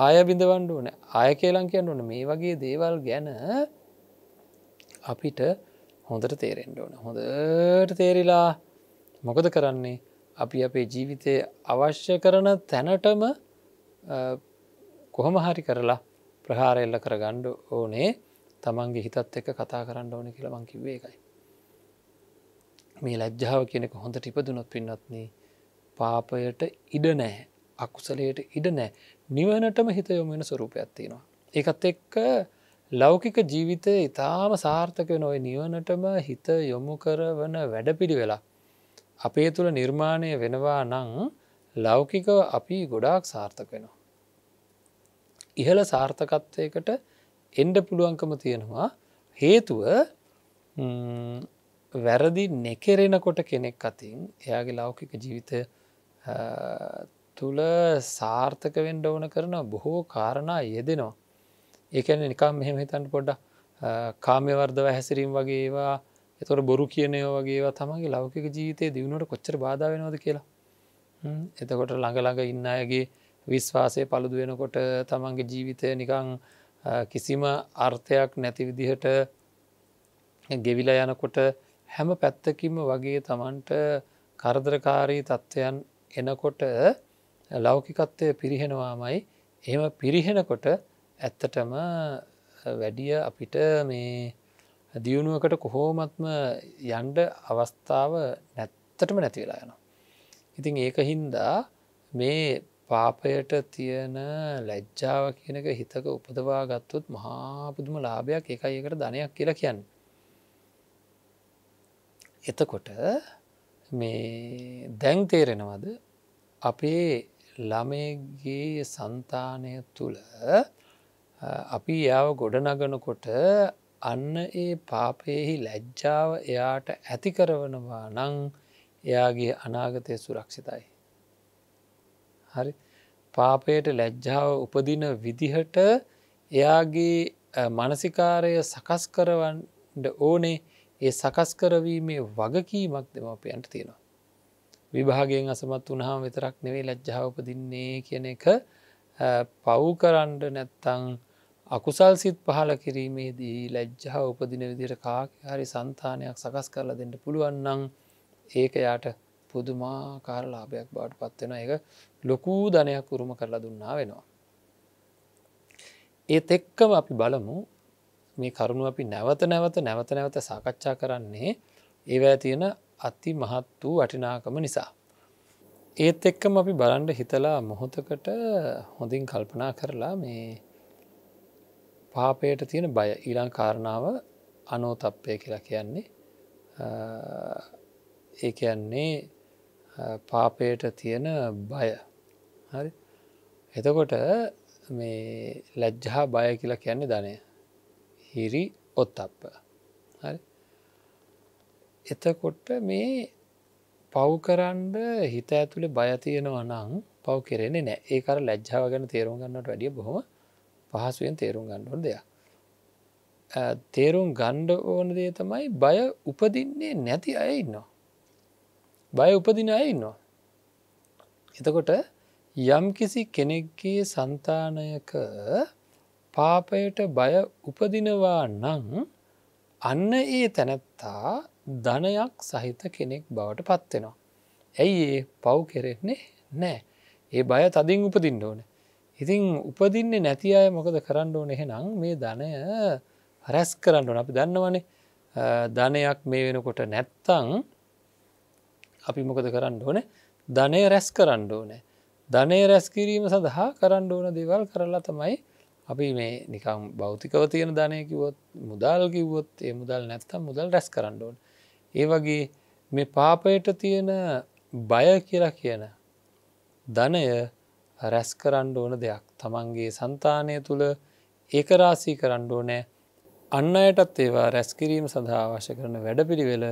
Speaker 1: ආය බිඳවන්ඩ ඕන ආය කේලන් කියන්න ඕන මේ වගේ දේවල් ගැන අපිට හොඳට තේරෙන්ඩ ඕන හොඳට තේරිලා මොකද කරන්නේ අපි අපේ ජීවිතය අවශ්‍ය කරන තැනටම කොහොම හරි කරලා ප්‍රහාර එල්ල කර ගණ්ඩ ඕනේ තමන්ගේ හිතත් එක්ක කතා කරන්න ඕන කියලා මංකිවේ එකයි. මේ ලැජ්ජාව කියනෙක හොඳ ටිපදුනොත් පින්නත්න පාපයට ඉඩ නෑ අකුසලයට ඉඩ නෑ නිවනටම හිත යොමෙන ස්වරූපයක් තියෙනවා. ඒකත් එක්ක ලෞකික ජීවිතය ඉතාම සාර්ථක නොව නිවනටම හිත යොමු කරවන වැඩපිඩි වෙලා. අපේ තුළ නිර්මාණය වෙනවා නං ලෞකිකව අපි ගොඩාක් සාර්ථක වෙනවා. ඉහළ සාර්ථකත්වයකට එන්ඩ පුළුවන්කම තියෙනවා හේතුව වැරදි නෙකෙරෙනකොට කෙනෙක් අතින් එයාගේ ලෞකික ජීවිත තුළ සාර්ථක වෙන්ඩ ඕන කරන බොහෝ කාරණා යෙදෙනවා ඒකැන නිකම් මෙහෙම හිතන්න පොඩ්ඩ කාමයවර්ධව හැසිරීම් වගේවා එතොට බොරු කියනය වගේවා තමගේ ලෞකික ජීවිතය දියුණුවට කොච්චර බාධාව වෙනවද කියලා එතකොට ළඟ ළඟ ඉන්න අයගේ විශ්වාසය පළුදු වෙනකොට තමන්ගේ ජීවිතය නිකං කිසිම අර්ථයක් නැති විදිහට ගෙවිලා යනකොට හැම පැත්තකින්ම වගේ තමන්ට කරදරකාරී තත්ත්වයන් එනකොට ලෞකිකත්වය පිරිහෙනවාමයි එහෙම පිරිහෙනකොට ඇත්තටම වැඩිය අපිට මේ දියුණුවකට කොහෝමත්ම යන්ඩ අවස්ථාව නැත්තටම නැතිවෙලා යන. ඉතින් ඒක හින්දා මේ පාපයට තියෙන ලැජ්ජාව කියනක හිතක උපදවා ගත්තුත් මහාපුදුම ලාභයක් එකයි එකට ධනයක් කියලා කියන්න. එතකොට මේ දැන් තේරෙනවද අපේ ළමයගේ සන්තානය තුළ අපි යාව ගොඩනගනකොට අන්න ඒ පාපයෙහි ලැජ්ජාව එයාට ඇති කරවනවා නං එයාගේ අනාගතය සුරක්ෂිතයි. හරි පාපයට ලැජ්ජාව උපදින විදිහට එයාගේ මනසිකාරය සකස් කරවන්ඩ ඕනේ ඒ සකස් කරවීමේ වගකීමක් දෙමපියන්ට තියෙනවා. විභාගෙන් අසමත් වනහාම විතරක් නෙවේ ලැජ්ජාවපදින්නේ කියන එක පව් කරන්ඩ නැත්තං අකුසල් සිත් පහල කිරීමේදී ලැජ්ජාව උපදින විදිර කාහරි සන්තානයක් සකස් කරලා දෙන්න පුළුවන්නං ඒක යාට පුදුමා කාරලාභයක් බාට පත්වෙන එක ලොකූ ධනයක් උරුම කරලා දුන්නා වෙනවා. ඒත් එක්කම අපි බලමු මේ කරුණු අපි නැවත නැවත නැවත නැවත සාකච්ඡා කරන්නේ ඒවැ තියෙන අති මහත් වූ වටිනාකම නිසා. ඒත් එක්කම අපි බලන්ඩ හිතලා මොහොතකට හොඳින් කල්පනා කරලා මේ පාපයට තියෙන බය ඊළං කාරණාව අනෝතප්පය කියලා කියන්නේ ඒ කියන්නේ පාපයට තියෙන බය හරි එතකොට මේ ලැජ්ජහා බය කියලා කියන්නේ ධනය හිරි ඔත්තප්ප හරි එතකොට මේ පව්කරන්ඩ හිත ඇතුළි බයතියෙනවා නං පව් කෙරෙන්නේ නෑ ඒ අර ලැජ්ජාව ගැන තේරුම් ගන්නට වැඩිය බොහොම පහසුවෙන් තේරුම් ගන්නඩොන් දෙයක් තේරුම් ගණ්ඩ ඕන දේ තමයි බය උපදින්නේ නැති අය ඉන්නවා. බය උපදින අය ඉන්නවා. එතකොට යම්කිසි කෙනෙක්ගේ సంతානයක පාපයට බය උපදිනවා නම් අන්න ඒ තැනැත්තා ධනයක් සහිත කෙනෙක් බවට පත්වෙනවා. ඇයි ඒ පව් කෙරෙන්නේ නෑ. ඒ බය තදින් උපදින්න ඕන. ඉතින් උපදින්නේ නැති අය මොකද කරන්න ඕන එහෙනම් මේ ධනය රැස් කරන්න ඕන අපි දන්නවනේ ධනයක් මේ වෙනකොට නැත්තං අපි මොකද කරන්න ඕන ධනය රැස් කරන්න ඕනෑ ධනය රැස් කිරීම සඳහා කරන්න ඕන දේවල් කරලා තමයි අපි මේ නිකම් බෞතිකව තියෙන ධනයකිවොත් මුදල් කිවොත් ඒ මුදල් නැත්තම් මුදල් රැස් කරන්න ඕන. ඒ වගේ මේ පාපයට තියෙන බය කියලා කියන ධනය රැස් කරන්න ඕන දෙයක් තමන්ගේ సంతානය තුළ ඒකරාසී කරන්න ඕනෑ අන්න අයටත් ඒවා රැස්කිරීම සඳහා අවශ්‍ය කරන වැඩපිළිවෙල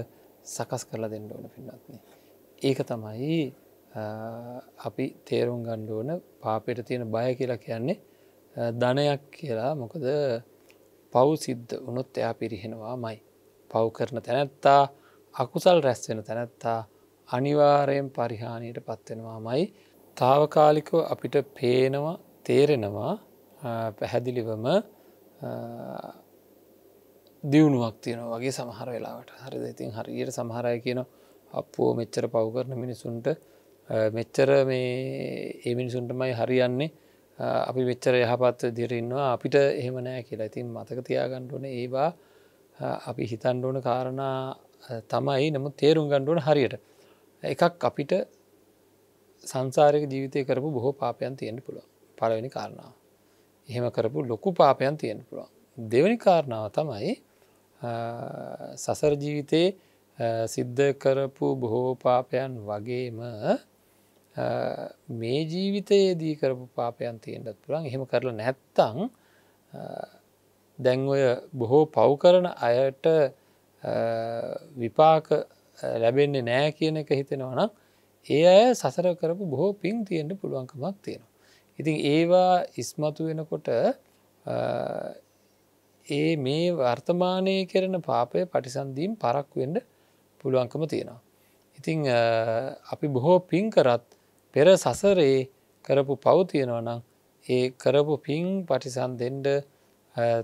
Speaker 1: සකස් කරලා දෙන්න ඕන පින්නත්න්නේ. ඒක තමයි අපි තේරුම් ගණ්ඩුවන පාපයට තියෙන බය කියලා කියන්නේ ධනයක් කියලා මොකද පව් සිද්ධ වනොත් එයා පිරිහෙනවා මයි. පව් කරන තැනැත්තා අකුසල් රැස්වෙන තැනැත්තා අනිවාරයෙන් පරිහානියට පත්වෙනවා මයි. තාවකාලිකෝ අපිට පේනවා තේරෙනවා පැහැදිලිවම දියුණුවක් තියෙනවා වගේ සමහර වෙලාවට හරි ඉතින් හරියට සමහරය කියන අපෝ මෙච්චර පව් කරන මිනිසුන්ට මෙච්චර මේ ඒ මිනිසුන්ටමයි හරියන්නේ අපි වෙච්චර යහපත් දිරන්නවා අපිට එහෙම නෑ කියලා ඉතින් මතක තියාගණ්ඩුවන ඒවා අපි හිතන්ඩුවන කාරණා තමයි නමුත් තේරුම් ගණ්ඩුවන හරියට එකක් අපිට සංසාරක ජීවිතය කරපු බොහෝ පාපයන් තියෙන්න්න පුළුව පලවෙනි කාරණාව එහෙම කරපු ලොකු පාපයන් තියෙන්න්න පුළුවන් දෙවැනි කාරණාව තමයි සසර ජීවිතයේ සිද්ධ කරපු බොහෝ පාපයන් වගේම මේ ජීවිතයේදී කරපු පාපයන් තියෙන්ටත් පුළන් එහෙම කරලා නැත්තං දැන් ඔය බොහෝ පව් කරන අයට විපාක ලැබෙන්නේ නෑ කියන එක හිතෙනවනම් ඒ අය සසර කරපු බොහෝ පින් තියෙන්ට පුළුවන්කමක් තියෙනවා. ඉතින් ඒවා ඉස්මතු වෙනකොට ඒ මේ වර්තමානය කරන පාපය පටිසන්දීම් පරක්වෙඩ පුළුවන්කම තියෙනවා. ඉතිං අපි බොහෝ පින් කරත් පෙර සසරේ කරපු පවතියෙනවා නම් ඒ කරපු පින් පටිසන් දෙෙන්ඩ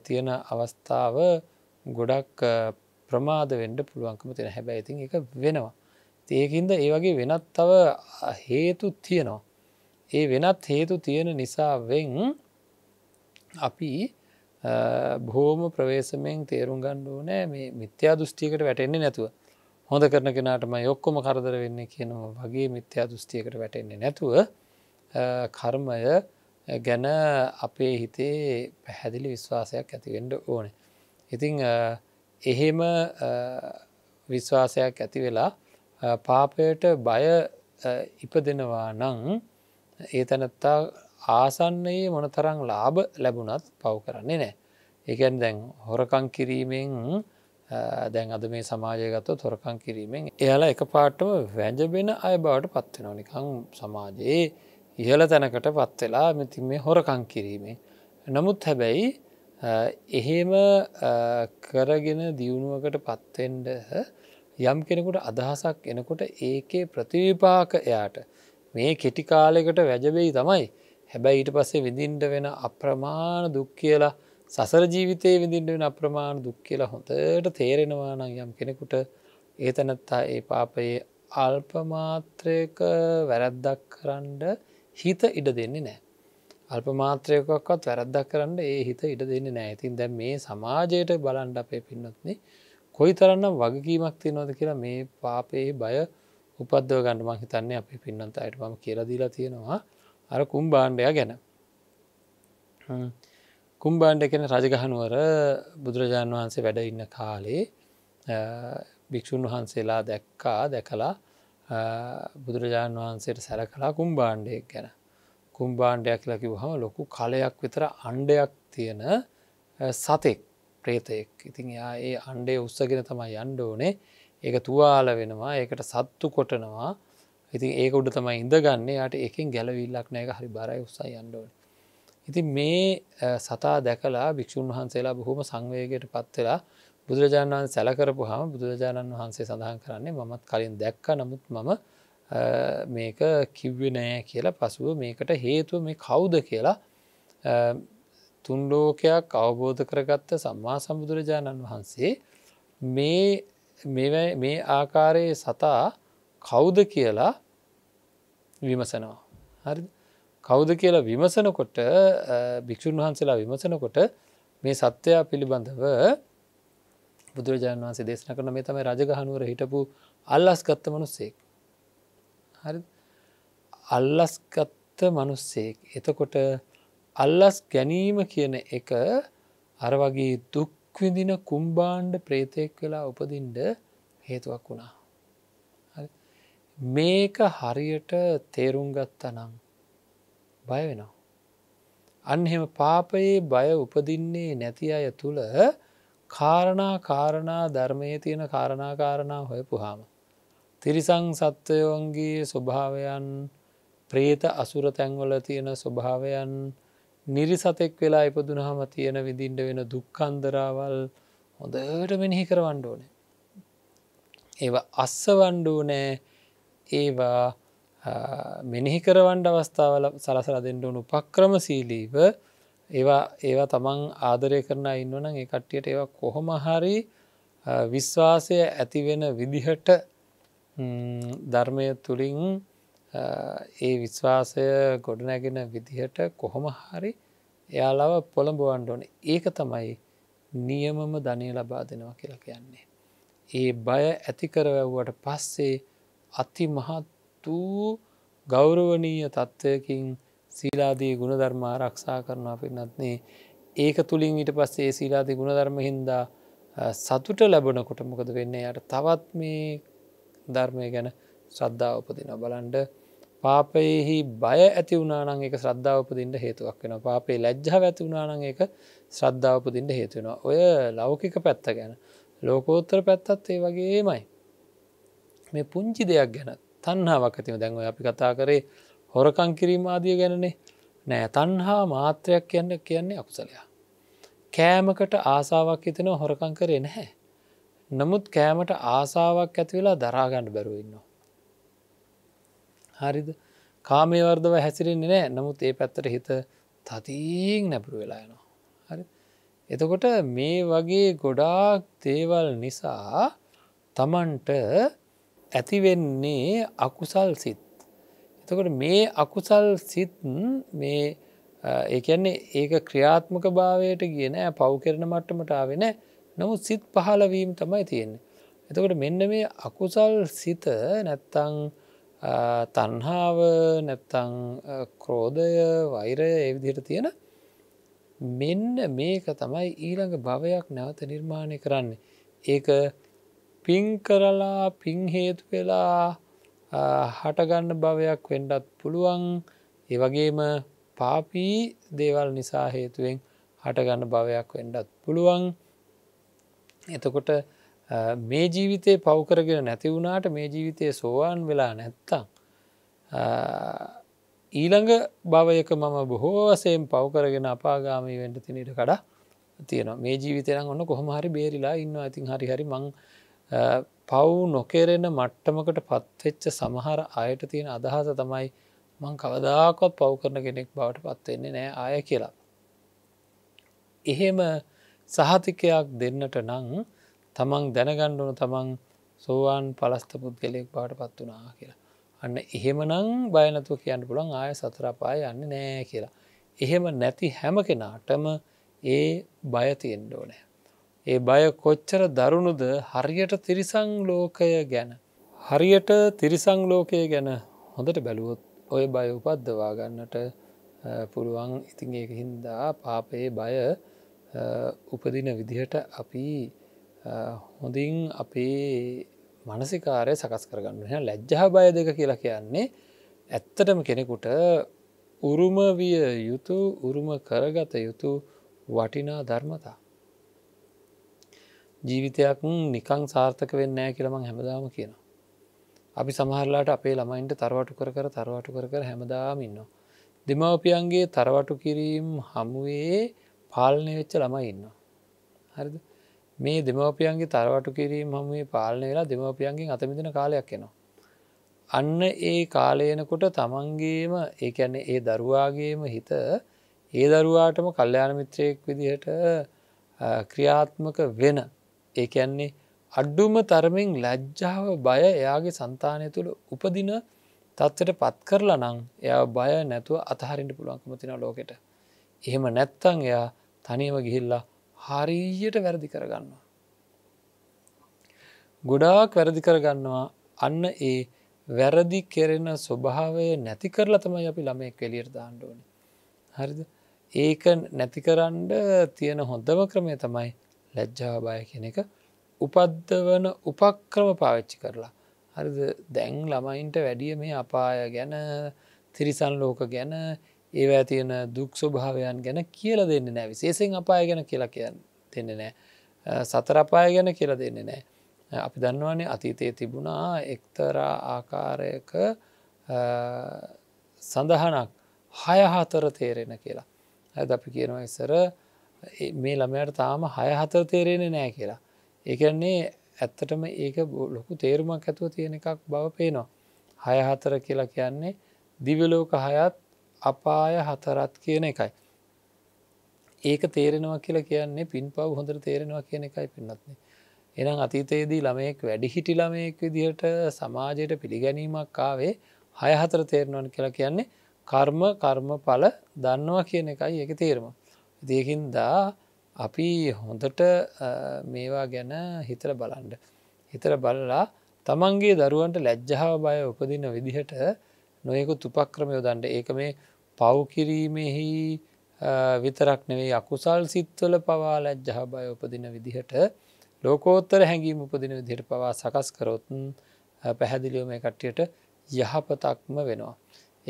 Speaker 1: තියෙන අවස්ථාව ගොඩක් ප්‍රමාද වෙන්ඩ පුළුවන්කම තියෙන හැබැයි ඉතින් එක වෙනවා. ඒකින්ද ඒ වගේ වෙනත් තව හේතු තියෙනවා. ඒ වෙනත් හේතු තියෙන නිසාවෙන් අපි බොහෝම ප්‍රවේශමෙන් තේරුම් ගණ්ඩුව නෑ මේ මිත්‍යා දෘෂ්ටිකට වැටෙන්නේ නැතුව. හොඳ කරන කෙනටම යොක්කොම කරදර වෙන්න කියනවා වගේ මිත්‍යා දුස්තියකට වැටෙන්නේ නැතුව කර්මය ගැන අපේ හිතේ පැහැදිලි විශ්වාසයක් ඇතිවෙන්ඩ ඕන. ඉතිං එහෙම විශ්වාසයක් ඇති වෙලා පාපයට බය ඉපදෙනවා නං ඒ තැනත්තා ආසන්නයේ මොනතරං ලාභ ලැබුණත් පව් කරන්නේ නෑ. එකන් දැන් හොරකං කිරීමෙන් දැන් අද මේ සමාජය ගත්ත තොරකං කිරීමෙන් එයාලා එක පාටම වැජබෙන අය බවට පත්වෙනවා නිකං සමාජයේ ඉහල තැනකට පත්වෙලා මෙතින් මේ හොරකං කිරීමේ. නමුත් හැබැයි එහෙම කරගෙන දියුණුවකට පත්වෙන්ඩ යම් කෙනෙකුට අදහසක් එනකොට ඒකේ ප්‍රතිවිපාක එයාට මේ කෙටි කාලෙකට වැජබෙයි තමයි හැබැයි ඊට පස්සේ විඳින්ට වෙන අප්‍රමාණ දුක් කියලා සසර ජීවිතයේ විඳින්ට වෙන අප්‍රමාණ දුක් කියලා හොඳට තේරෙනවා නම් යම් කෙනෙකුට ඒ තැනත්තා ඒ පාපයේ අල්පමාත්‍රයක වැරැද්දක් කරන්ඩ හිත ඉඩ දෙන්නේ නෑ. අල්පමාත්‍රයකොක්වත් වැරද්දක් කරන්න ඒ හිත ඉඩ දෙන්න නෑ ඉතින් දැ මේ සමාජයට බලන්ඩ අපේ පින්නත්න කොයි තරන්න වගකීමක් තියනොද කියලා මේ පාපයේ බය උපද්දව ගණඩ මං හිතන්නේ අපි පින්නන්ත අයට මම කියලදීලා තියෙනවා අර කුම් බාණ්ඩය ගැන. කුම්බාණ්ඩ කෙන රජගහනුවර බුදුරජාණන් වහන්සේ වැඩ ඉන්න කාලේ භික්‍ෂූන් වහන්සේලා දැක්කා දැකලා බුදුරජාණන් වහන්සේට සැර කලා කුම්බාණ්ඩයක් ගැන කුම්බාණ්ඩයක් ලකිව හම ලොකු කලයක් විතර අණ්ඩයක් තියෙන සතෙක් ප්‍රේතයෙක් ඉතින් එයා ඒ අන්ඩේ උත්සගෙන තමයි අන්ඩ ඕනේ ඒක තුවාල වෙනවා ඒකට සත්තු කොටනවා ඉතින් ඒක උඩ තමයි ඉඳගන්න යට එකින් ගැලවිල්ලක් නෑක හරි බරයි උත්සයි අන්ඩෝන ඉතින් මේ සතා දැකලා භික්‍ෂූන් වහන්සේලා බොහොම සංවයගයට පත්වෙලා බුදුරජාණන් වහන් සැලකරපු හම බුදුරජාණන් වහන්සේ සඳහන් කරන්නේ මමත් කලින් දැක්ක නමුත් මම මේක කිව්ව නෑ කියලා පසුව මේකට හේතුව මේ කවුද කියලා තුන්ලෝකයක් අවබෝධ කරගත්ත සම්මා සම්බුදුරජාණන් වහන්සේ මේ මේ ආකාරයේ සතා කවුද කියලා විමසනවා හරි කෞුද කියලා විමසනකොට භික්‍ෂූන් වහන්සේලා විමසනකොට මේ සත්‍යයා පිළිබඳව බුදුරජාණන් වන්සේ දේශන කරන මේ තමයි රජගහනුවර හිටපු අල්ලස් ගත්ත මනුස්සෙක් හරි අල්ලස් ගත්ත මනුස්සෙක් එතකොට අල්ලස් ගැනීම කියන එක අර වගේ දුක්විඳින කුම්බාණ්ඩ ප්‍රේතයෙක් වෙලා උපදින්ඩ හේතුවක් වුණා මේක හරියට තේරුම් ගත්ත නම් බය වෙනවා. අන්හෙම පාපයේ බය උපදින්නේ නැති අය තුළ කාරණා කාරණා ධර්මය තියෙන කාරණාකාරණා හොය පුහාම. තිරිසං සත්වයෝන්ගේ ස්වභාවයන් ප්‍රේත අසුර තැන්වල තියෙන ස්වභාවයන් නිරිසතෙක් වෙලා ඉපදුනහම තියෙන විදින්ට වෙන දුක්කන්දරාවල් හොඳට මෙනෙහි කරවණ්ඩෝනේ. ඒවා අස්සවණ්ඩෝනෑ ඒවා මෙනෙහි කරවන්ඩ අවස්ථාවල සලසල දෙෙන්ඩුවනු පක්‍රම සීලීව ඒවා ඒවා තමන් ආදරය කරන ඉන්නවන ඒ කට්ටියට ඒවා කොහොම හරි විශ්වාසය ඇතිවෙන විදිහට ධර්මය තුළින් ඒ විශ්වාසය ගොඩනැගෙන විදිහට කොහොම හරි එයාලාව පොළඹුවන්ඩෝන ඒක තමයි නියමම ධනය ලබා දෙනවා කියලා කියන්නේ. ඒ බය ඇතිකරවැව්වට පස්සේ අති මහත් වූ ගෞරවනීය තත්ත්වයකින් සීලාදී ගුණධර්මා රක්ෂා කරනවා පින්නත්නේ ඒක තුළින් ඊට පස්සේ සීලාති ගුණධර්ම හින්දා සතුට ලැබනකොට මොකද වෙන්නේ යට තවත් මේ ධර්මය ගැන ශ්‍රද්ධාව උපදින බලන්ඩ පාපයෙහි බය ඇති වනානං එක ශ්‍රද්ධාවපදින්ට හේතුවක් වෙන පාපේ ලැජ්ජාව ඇති වනානං එක ශ්‍රද්ධාවපදින්ට හේතුවෙන ඔය ලෞකික පැත්ත ගැන ලෝකෝත්තර පැත්තත් ඒ වගේමයි මේ පුංචි දෙයක් ගැනත් තන්හාාවක් ඇතිව දැන්ව අපි කතා කරේ හොරකං කිරීම ආදිය ගැනනේ නෑ තන්හා මාත්‍රයක් කියන්න කියන්නේ අකුසලයා. කෑමකට ආසාාවක් හිතන හොරකං කරේ නැහැ. නමුත් කෑමට ආසාාවක් ඇතිවෙලා දරාගණ්ඩ බැරුවඉන්නවා. හරිද කාමේවර්දව හැසිරෙන්නේ නෑ නමුත් ඒ පැත්තට හිත තතිීන් නැපුරු වෙලා යනවා. හරි එතකොට මේ වගේ ගොඩාක් දේවල් නිසා තමන්ට ඇතිවෙන්නේ අකුසල් සිත්. එතකොට මේ අකුසල් සිත් මේ ඒන්නේ ඒක ක්‍රියාත්මක භාවයට කියන පව් කරන මට්ටමටාවෙන නොහු සිත් පහලවීම් තමයි තියෙන්නේ. එතකොට මෙන්න මේ අකුසල් සිත නැත්තං තන්හාාව නැත්තං ක්‍රෝධය වෛරය එවිදිට තියෙන මෙන්න මේක තමයි ඊළඟ භවයක් නැවත නිර්මාණය කරන්නේ. ඒක පින් කරලා පින් හේතු වෙලා හටගන්න භවයක් වෙන්ඩත් පුළුවන් ඒ වගේම පාපී දේවල් නිසා හේතුවෙන් හටගන්න භවයක් වෙන්ඩත් පුළුවන් එතකොට මේ ජීවිතය පවකරගෙන නැති වුණාට මේ ජීවිතය සෝවාන් වෙලා නැත්තං ඊළඟ භවයක මම බොහෝ වසයෙන් පවකරගෙන අපාගාමී වෙන්ට තිනට කඩා තියෙන මේ ජීවිතයන ඔන්න කොහොමහරි බේරිලා ඉන්න ඇතින් හරි හරි මං පව් නොකෙරෙන මට්ටමකට පත්වෙච්ච සමහර අයට තියෙන අදහස තමයි මං කවදාකොත් පව් කරන කෙනෙක් බවට පත්වෙන්නේ නෑ ආය කියලා. එහෙම සහතිකයක් දෙන්නට නං තමන් දැනගණ්ඩුන තමන් සෝවාන් පලස්ත පුද්ගලයෙක් බවට පත් වනා කියලා. අන්න එහෙමනං බයනතු කියන්න පුළන් ආය සතරපාය යන්න නෑ කියලා. එහෙම නැති හැම කෙනාටම ඒ බයතියෙන්ඩෝ නෑ. ඒ බය කොච්චර දරුණුද හරියට තිරිසං ලෝකය ගැන. හරියට තිරිසං ලෝකය ගැන හොඳට බැලුවොත් ඔය බය උපද්දවා ගන්නට පුළුවන් ඉතින් ඒක හින්දා පාපයේ බය උපදින විදිහට අපි හොඳින් අපේ මනසිකාරය සකස් කරගන්න ලැජ්ජහ බය දෙක කියලා කියන්නේ ඇත්තටම කෙනෙකුට උරුම විය යුතු උරුම කරගත යුතු වටිනා ධර්මතා. ජීවිතයක් නිකං සාර්ථක වෙන්නෑ කියලමං හැමදාම කියනවා. අපි සමහරලාට අපේ ළමයින්ට තරවටු කර කර තරවටු කර කර හැමදාම ඉන්න. දෙමවපියන්ගේ තරවටු කිරීම් හමුවේ පාලනය වෙච්ච ළමයි ඉන්න. හරිද මේ දෙමවපියන්ගේ තරවටු කිරීම් හමුවේ පාලනය වෙලා දෙමවපියන්ගේ අතමිදින කාලයක් එනවා. අන්න ඒ කාලයනකොට තමන්ගේම ඒකැන්නේ ඒ දරුවාගේම හිත ඒ දරුවාටම කල්්‍යයාන මිත්‍රයෙක් විදිහට ක්‍රියාත්මක වෙන ඒ කියන්නේ අඩ්ඩුම තරමින් ලැජ්ජාව බය එයාගේ సంతානය තුළ උපදින තත්ත්වයට පත් කරලා නම් එයා බය නැතුව අතහරින්න පුළුවන්කම තියෙන ලෝකෙට. එහෙම නැත්තම් එයා තනියම ගිහිල්ලා හරියට වැරදි කරගන්නවා. ගොඩාක් වැරදි කරගන්නවා අන්න ඒ වැරදි කෙරෙන ස්වභාවය නැති කරලා තමයි අපි ළමෙක් එළියට දාන්න ඕනේ. හරිද? ඒක නැති කරන්න තියෙන හොඳම ක්‍රමය තමයි ලැජ්ජා බය කෙන එක උපද්දවන උපක්‍රම පාවිච්චි කරලා. හරිද දැන් ළමයින්ට වැඩිය මේ අපාය ගැන තිරිසන් ලෝක ගැන ඒවා තියෙන දුක්ස්වභාවයන් ගැන කියල දෙන්න නෑ විශේසිෙන් අපාය ගැන කියලා කියන්න දෙන්න නෑ සතරපාය ගැන කියල දෙන්න නෑ. අපි දන්නවානේ අතීතයේ තිබුණා එක්තරා ආකාරයක සඳහනක් හයහතර තේරෙන කියලා. ඇද අපි කියනවා ඉසර මේ ළමයට තාම හය හතර තේරෙන නෑ කියලා. ඒකන්නේ ඇත්තටම ඒක ලොකු තේරුමක් ඇතුව තියෙන එකක් බව පේනවා. හය හතර කියලා කියන්නේ දිවලෝක හයත් අපාය හතරත් කියන එකයි. ඒක තේරෙනවා කියලා කියන්නේ පින් පව් හොඳට තේරෙනවා කියන එකයි පින්නත්න්නේ. එනම් අතීතයේදී ළමයෙක් වැඩිහිටි ළමයෙක් විදිහට සමාජයට පිළිගැනීමක් ආවේ හය හතර තේරෙනවන් කියලා කියන්නේ කර්ම කර්ම පල දන්නවා කියන එකයි එක තේරම. දේහින්දා අපි හොඳට මේවා ගැන හිතර බලන්ඩ. හිතර බලලා තමන්ගේ දරුවන්ට ලැජ්ජාව බය උපදින විදිහට නොයෙකු තුපක්‍රමයෝ දන්ට ඒක මේ පව්කිරීමෙහි විතරක් නෙවෙයි අකුසල් සිත්වල පවා ලැජ්ජහ බය උපදින විදිහට ලෝකෝත්තර හැඟීම උපදින විදිහට පවා සකස් කරොතුන් පැහැදිලියෝ මේ කට්ටියට යහපතක්ම වෙනවා.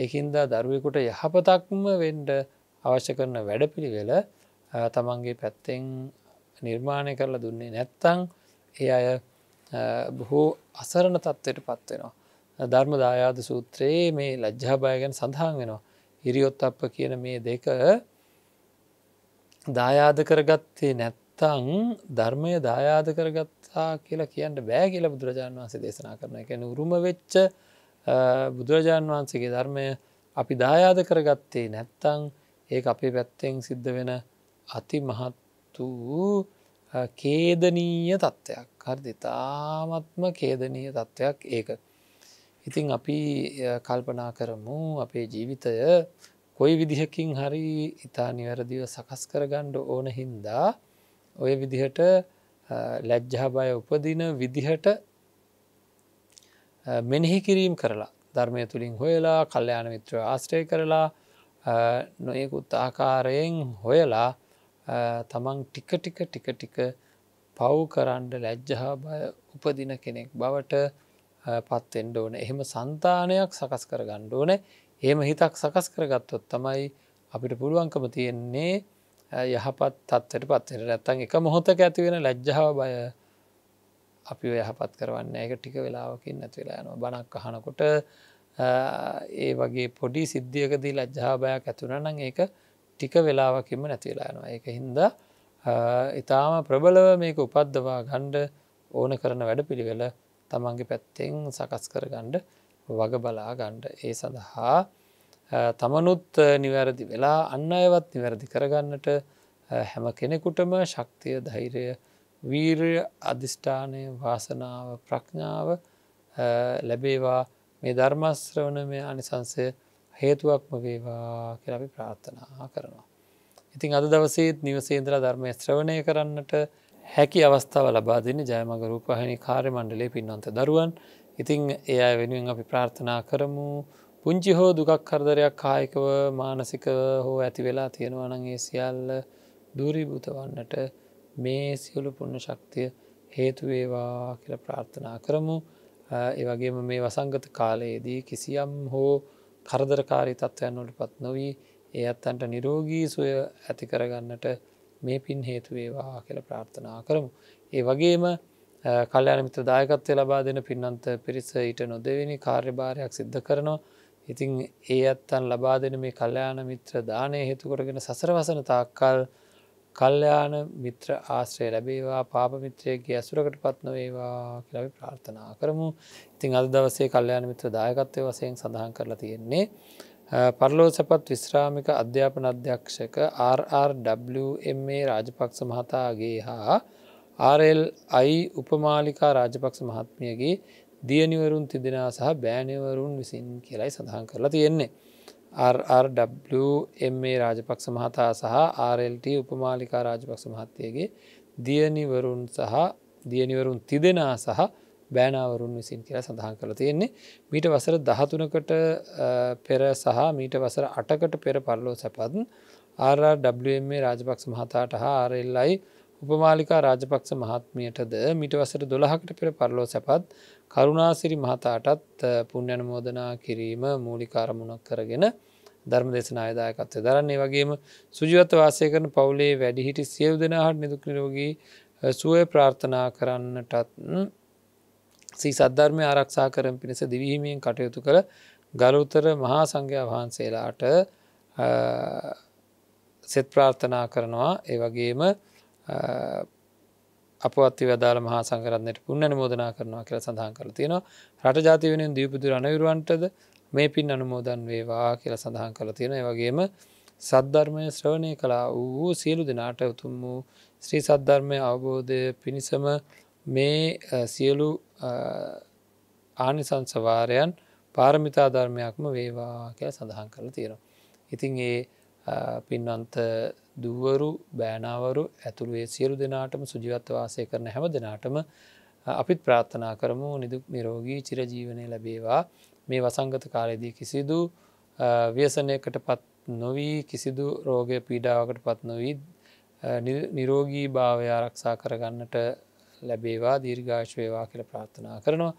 Speaker 1: ඒහින්දා දරුවෙකුට යහපතක්ම වෙන්ඩ අවශ්‍ය කරන වැඩපිළිවෙල තමන්ගේ පැත්තෙන් නිර්මාණය කරලා දුන්නේ නැත්තං ඒ අය බොහෝ අසරණ තත්ත්වයට පත්වෙනවා. ධර්ම දායාද සූත්‍රයේ මේ ලජ්ජාභයගැන සඳහන් වෙනවා. හිරියොත් අප කියන මේ දෙක දායාද කරගත්තේ නැත්තං ධර්මය දායාද කරගත්තා කියලා කියන්න බෑ කියල බුදුරජාණන් වන්සේ දේශනා කරන එක උරුම වෙච්ච බුදුරජාණන් වහන්සේගේ ධර්මය අපි දායාද කරගත්තේ නැත්තං ඒ අපේ පැත්තෙන් සිද්ධ වෙන අති මහත් වූ කේදනීය තත්ත්වයක් හරි තාමත්ම කේදනීය තත්ත්වයක් ඒක ඉතිං අපි කල්පනා කරමු අපේ ජීවිතය කොයි විදිහකින් හරි ඉතා නිවැරදිව සකස් කරගණ්ඩ ඕන හින්දා ඔය විදිහට ලැජ්ජාබය උපදින විදිහට මෙනෙහි කිරීම් කරලා ධර්මය තුළින් හොයලා කල්්‍යයාන මිත්‍ර ආශ්‍රය කරලා නොයෙකුත් ආකාරයෙන් හොයලා තමන් ටික ටික ටික ටික පව් කරන්ඩ ලැජ්ජහා බය උපදින කෙනෙක් බවට පත්තෙන්ඩ ඕන එහෙම සන්තානයක් සකස් කර ගණ්ඩ ඕන ඒම හිතක් සකස් කරගත්තොත් තමයි අපිට පුළුවන්කම තියෙන්නේ යහපත් තත්වට පත්වෙන නැත්තන් එක මොහොතක ඇතිවෙන ලැජ්ජාව බය අපි යහපත් කරවන්න එක ටික වෙලාවකින් නැතිවෙලා යනවා බණක් අහනකොට ඒ වගේ පොඩි සිද්ධියකදී ලජ්ජාභයක් ඇතුනනං ඒක ටික වෙලාවකින්ම නැතිවෙලානවා ඒක හින්දා ඉතාම ප්‍රබලව මේක උපද්දවා ගණ්ඩ ඕන කරන වැඩ පිළිවෙල තමන්ගේ පැත්තෙන් සකස් කර ගණ්ඩ වග බලා ගණ්ඩ ඒ සඳහා තමනුත් නිවැරදි වෙලා අන්න අයවත් නිවැරදි කරගන්නට හැම කෙනෙකුටම ශක්තිය ධෛරය වීර්ය අධිෂ්ඨානය වාසනාව ප්‍රඥාව ලැබේවා මේ ධර්මස්ත්‍රවන මේ අනිසංසය හේතුවක්ම වේවා කියලි ප්‍රාර්ථනා කරනවා. ඉතින් අද දවසේත් නිවසේන්ද්‍ර ධර්මය ශ්‍රවණය කරන්නට හැකි අවස්ථාව ලබාදින ජයමගරු පහනි කාර්ය මණ්ඩලේ පින්නන්ත දරුවන් ඉතිං ඒ අය වෙනුවෙන් අපි ප්‍රාර්ථනා කරමු පුංචි හෝ දුකක් කරදරයක් කායිකව මානසික හෝ ඇති වෙලා තියෙනවනගේ සියල්ල දූරීභූත වන්නට මේ සියලු පුුණ ශක්තිය හේතුවේවා කියල ප්‍රාර්ථනා කරමු. ඒවගේම මේ වසංගත කාලයේදී කිසියම් හෝ කරදරකාරී තත්ත්වයන්නට පත් නොවී ඒ අත්තන්ට නිරෝගී සුවය ඇති කරගන්නට මේ පින් හේතුවේවා කියල ප්‍රාර්ථනා කරමු. ඒ වගේම කල්්‍යයානමිත දායකත්වය ලබා දෙන පින්නන්ත පිරිස ඊට නොදවෙනි කාර්යභාරයක් සිද්ධ කරනවා. ඉතිං ඒ අත්තන් ලබා දෙන මේ කල්්‍යයාන මිත්‍ර දානය හේතුකරගෙන සසරවසන තාක්කල්. කල්්‍යයාන මිත්‍ර ආශ්‍රය ලැබේවා පාපමිත්‍රයගේ ඇසුරකට පත්නවේවා කියලවි ප්‍රාර්ථනා කරමු ඉතිං අද දවසේ කල්්‍යයාන මිත්‍ර දායකත්වය වසයෙන් සඳහන් කරලා තියෙන්නේ. පරලෝසපත් විශ්‍රාමික අධ්‍යාපන අධ්‍යක්ෂක RRWMA රාජපක්ෂ මහතාගේ හා RLI උපමාලිකා රාජපක්ෂ මහත්මියගේ දියනිවරුන් තිදෙනා සහ බෑනිවරුන් විසින් කියලයි සඳහන් කරලා තියෙන්නේ. RRWMA රාජපක්ෂ මහතා සහ RLT උපමාලිකා රාජපක්ෂ මහත්තයගේ දියනිවරුන් සහ දියනිවරුන් තිදෙනා සහ බෑනාවරුන් විසින් කියලා සඳහන් කළ තියෙන්නේ මීට වසර දහතුනකට පෙර සහ මීට වසර අටකට පෙර පරලෝ සැපත් RRWMA රාජපක්ෂ මහතාට හා RLයි උපමාලිකා රාජපක්ෂ මහත්මියටද මිට වසර දොළහකට පෙර පරලෝ සැපත් කරුණාසිරි මහතාටත් පුුණ්‍යනමෝදනා කිරීම මූලිකාරමුණක් කරගෙන ධර්ම දෙසන අයදායකත්වය දරන්නේ වගේම සුජිවත වාසය කරන පවුලේ වැඩිහිටි සියව් දෙනාහට නිදුක්නිරෝගී සුවය ප්‍රාර්ථනා කරන්නටත් සී සද්ධර්මය ආරක්ෂා කරම පිණිස දිවීමෙන් කටයුතු කළ ගරුතර මහා සංඝයා වහන්සේලාට සෙත් ප්‍රාර්ථනා කරනවා ඒවගේම අපත්ති වදාල මහා සංකරන්නට පුන්න අනුමෝදනා කරනවා කියල සඳහන් කර තියෙනවා රට ජාති වෙනෙන් දීපුදුර අනවිරුවන්ටද මේ පින් අනුමෝදන් වේවා කියල සඳහන් කළ තියෙන වගේම සද්ධර්මය ශ්‍රවණය කලා වූ සියලු දෙනාට උතුම් වූ ශ්‍රී සද්ධර්මය අවබෝධය පිණිසම මේ සියලු ආනිසංසවාරයන් පාරමිතා ධර්මයක්ම වේවා කියල සඳහන් කළ තියෙනවා. ඉතින් ඒ පින්වන්ත දුවරු බෑනාවරු ඇතුළු ඒ සියලු දෙනාටම සුජිවත්වාසය කරන හැම දෙනාටම අපිත් ප්‍රාත්ථනා කරමු නිදුක් නිරෝගී චිරජීවනය ලැබේවා මේ වසංගත කාලයේදී කිසිදු ව්‍යසනයකට පත් නොවී කිසිදු රෝගය පීඩාවකට පත් නොවී නිරෝගී භාවය ආරක්ෂා කරගන්නට ලැබේවා දීර්ඝාශවේවා කියල ප්‍රාත්ථනා කරනවා.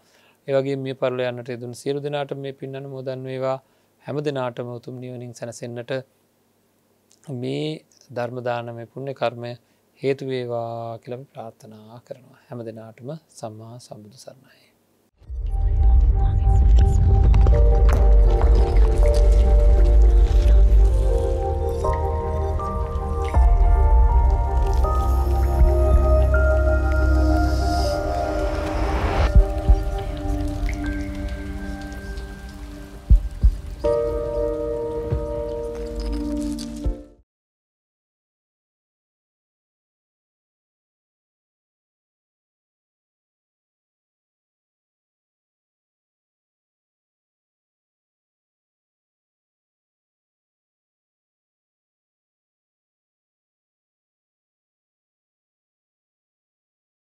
Speaker 1: ඒවගේ මේ පරල යන්නට දුන් සියරු දෙනාට මේ පින්නන මුදන්වේවා හැම දෙනාටම උතුම් නිවනින් සැනසෙන්න්නට මේ ධර්මදානමය පුුණ්‍ය කර්මය හේතුවේවා කලම ප්‍රාර්ථනා කරනවා හැම දෙනාටම සම්මා සම්බුදු සරණයි.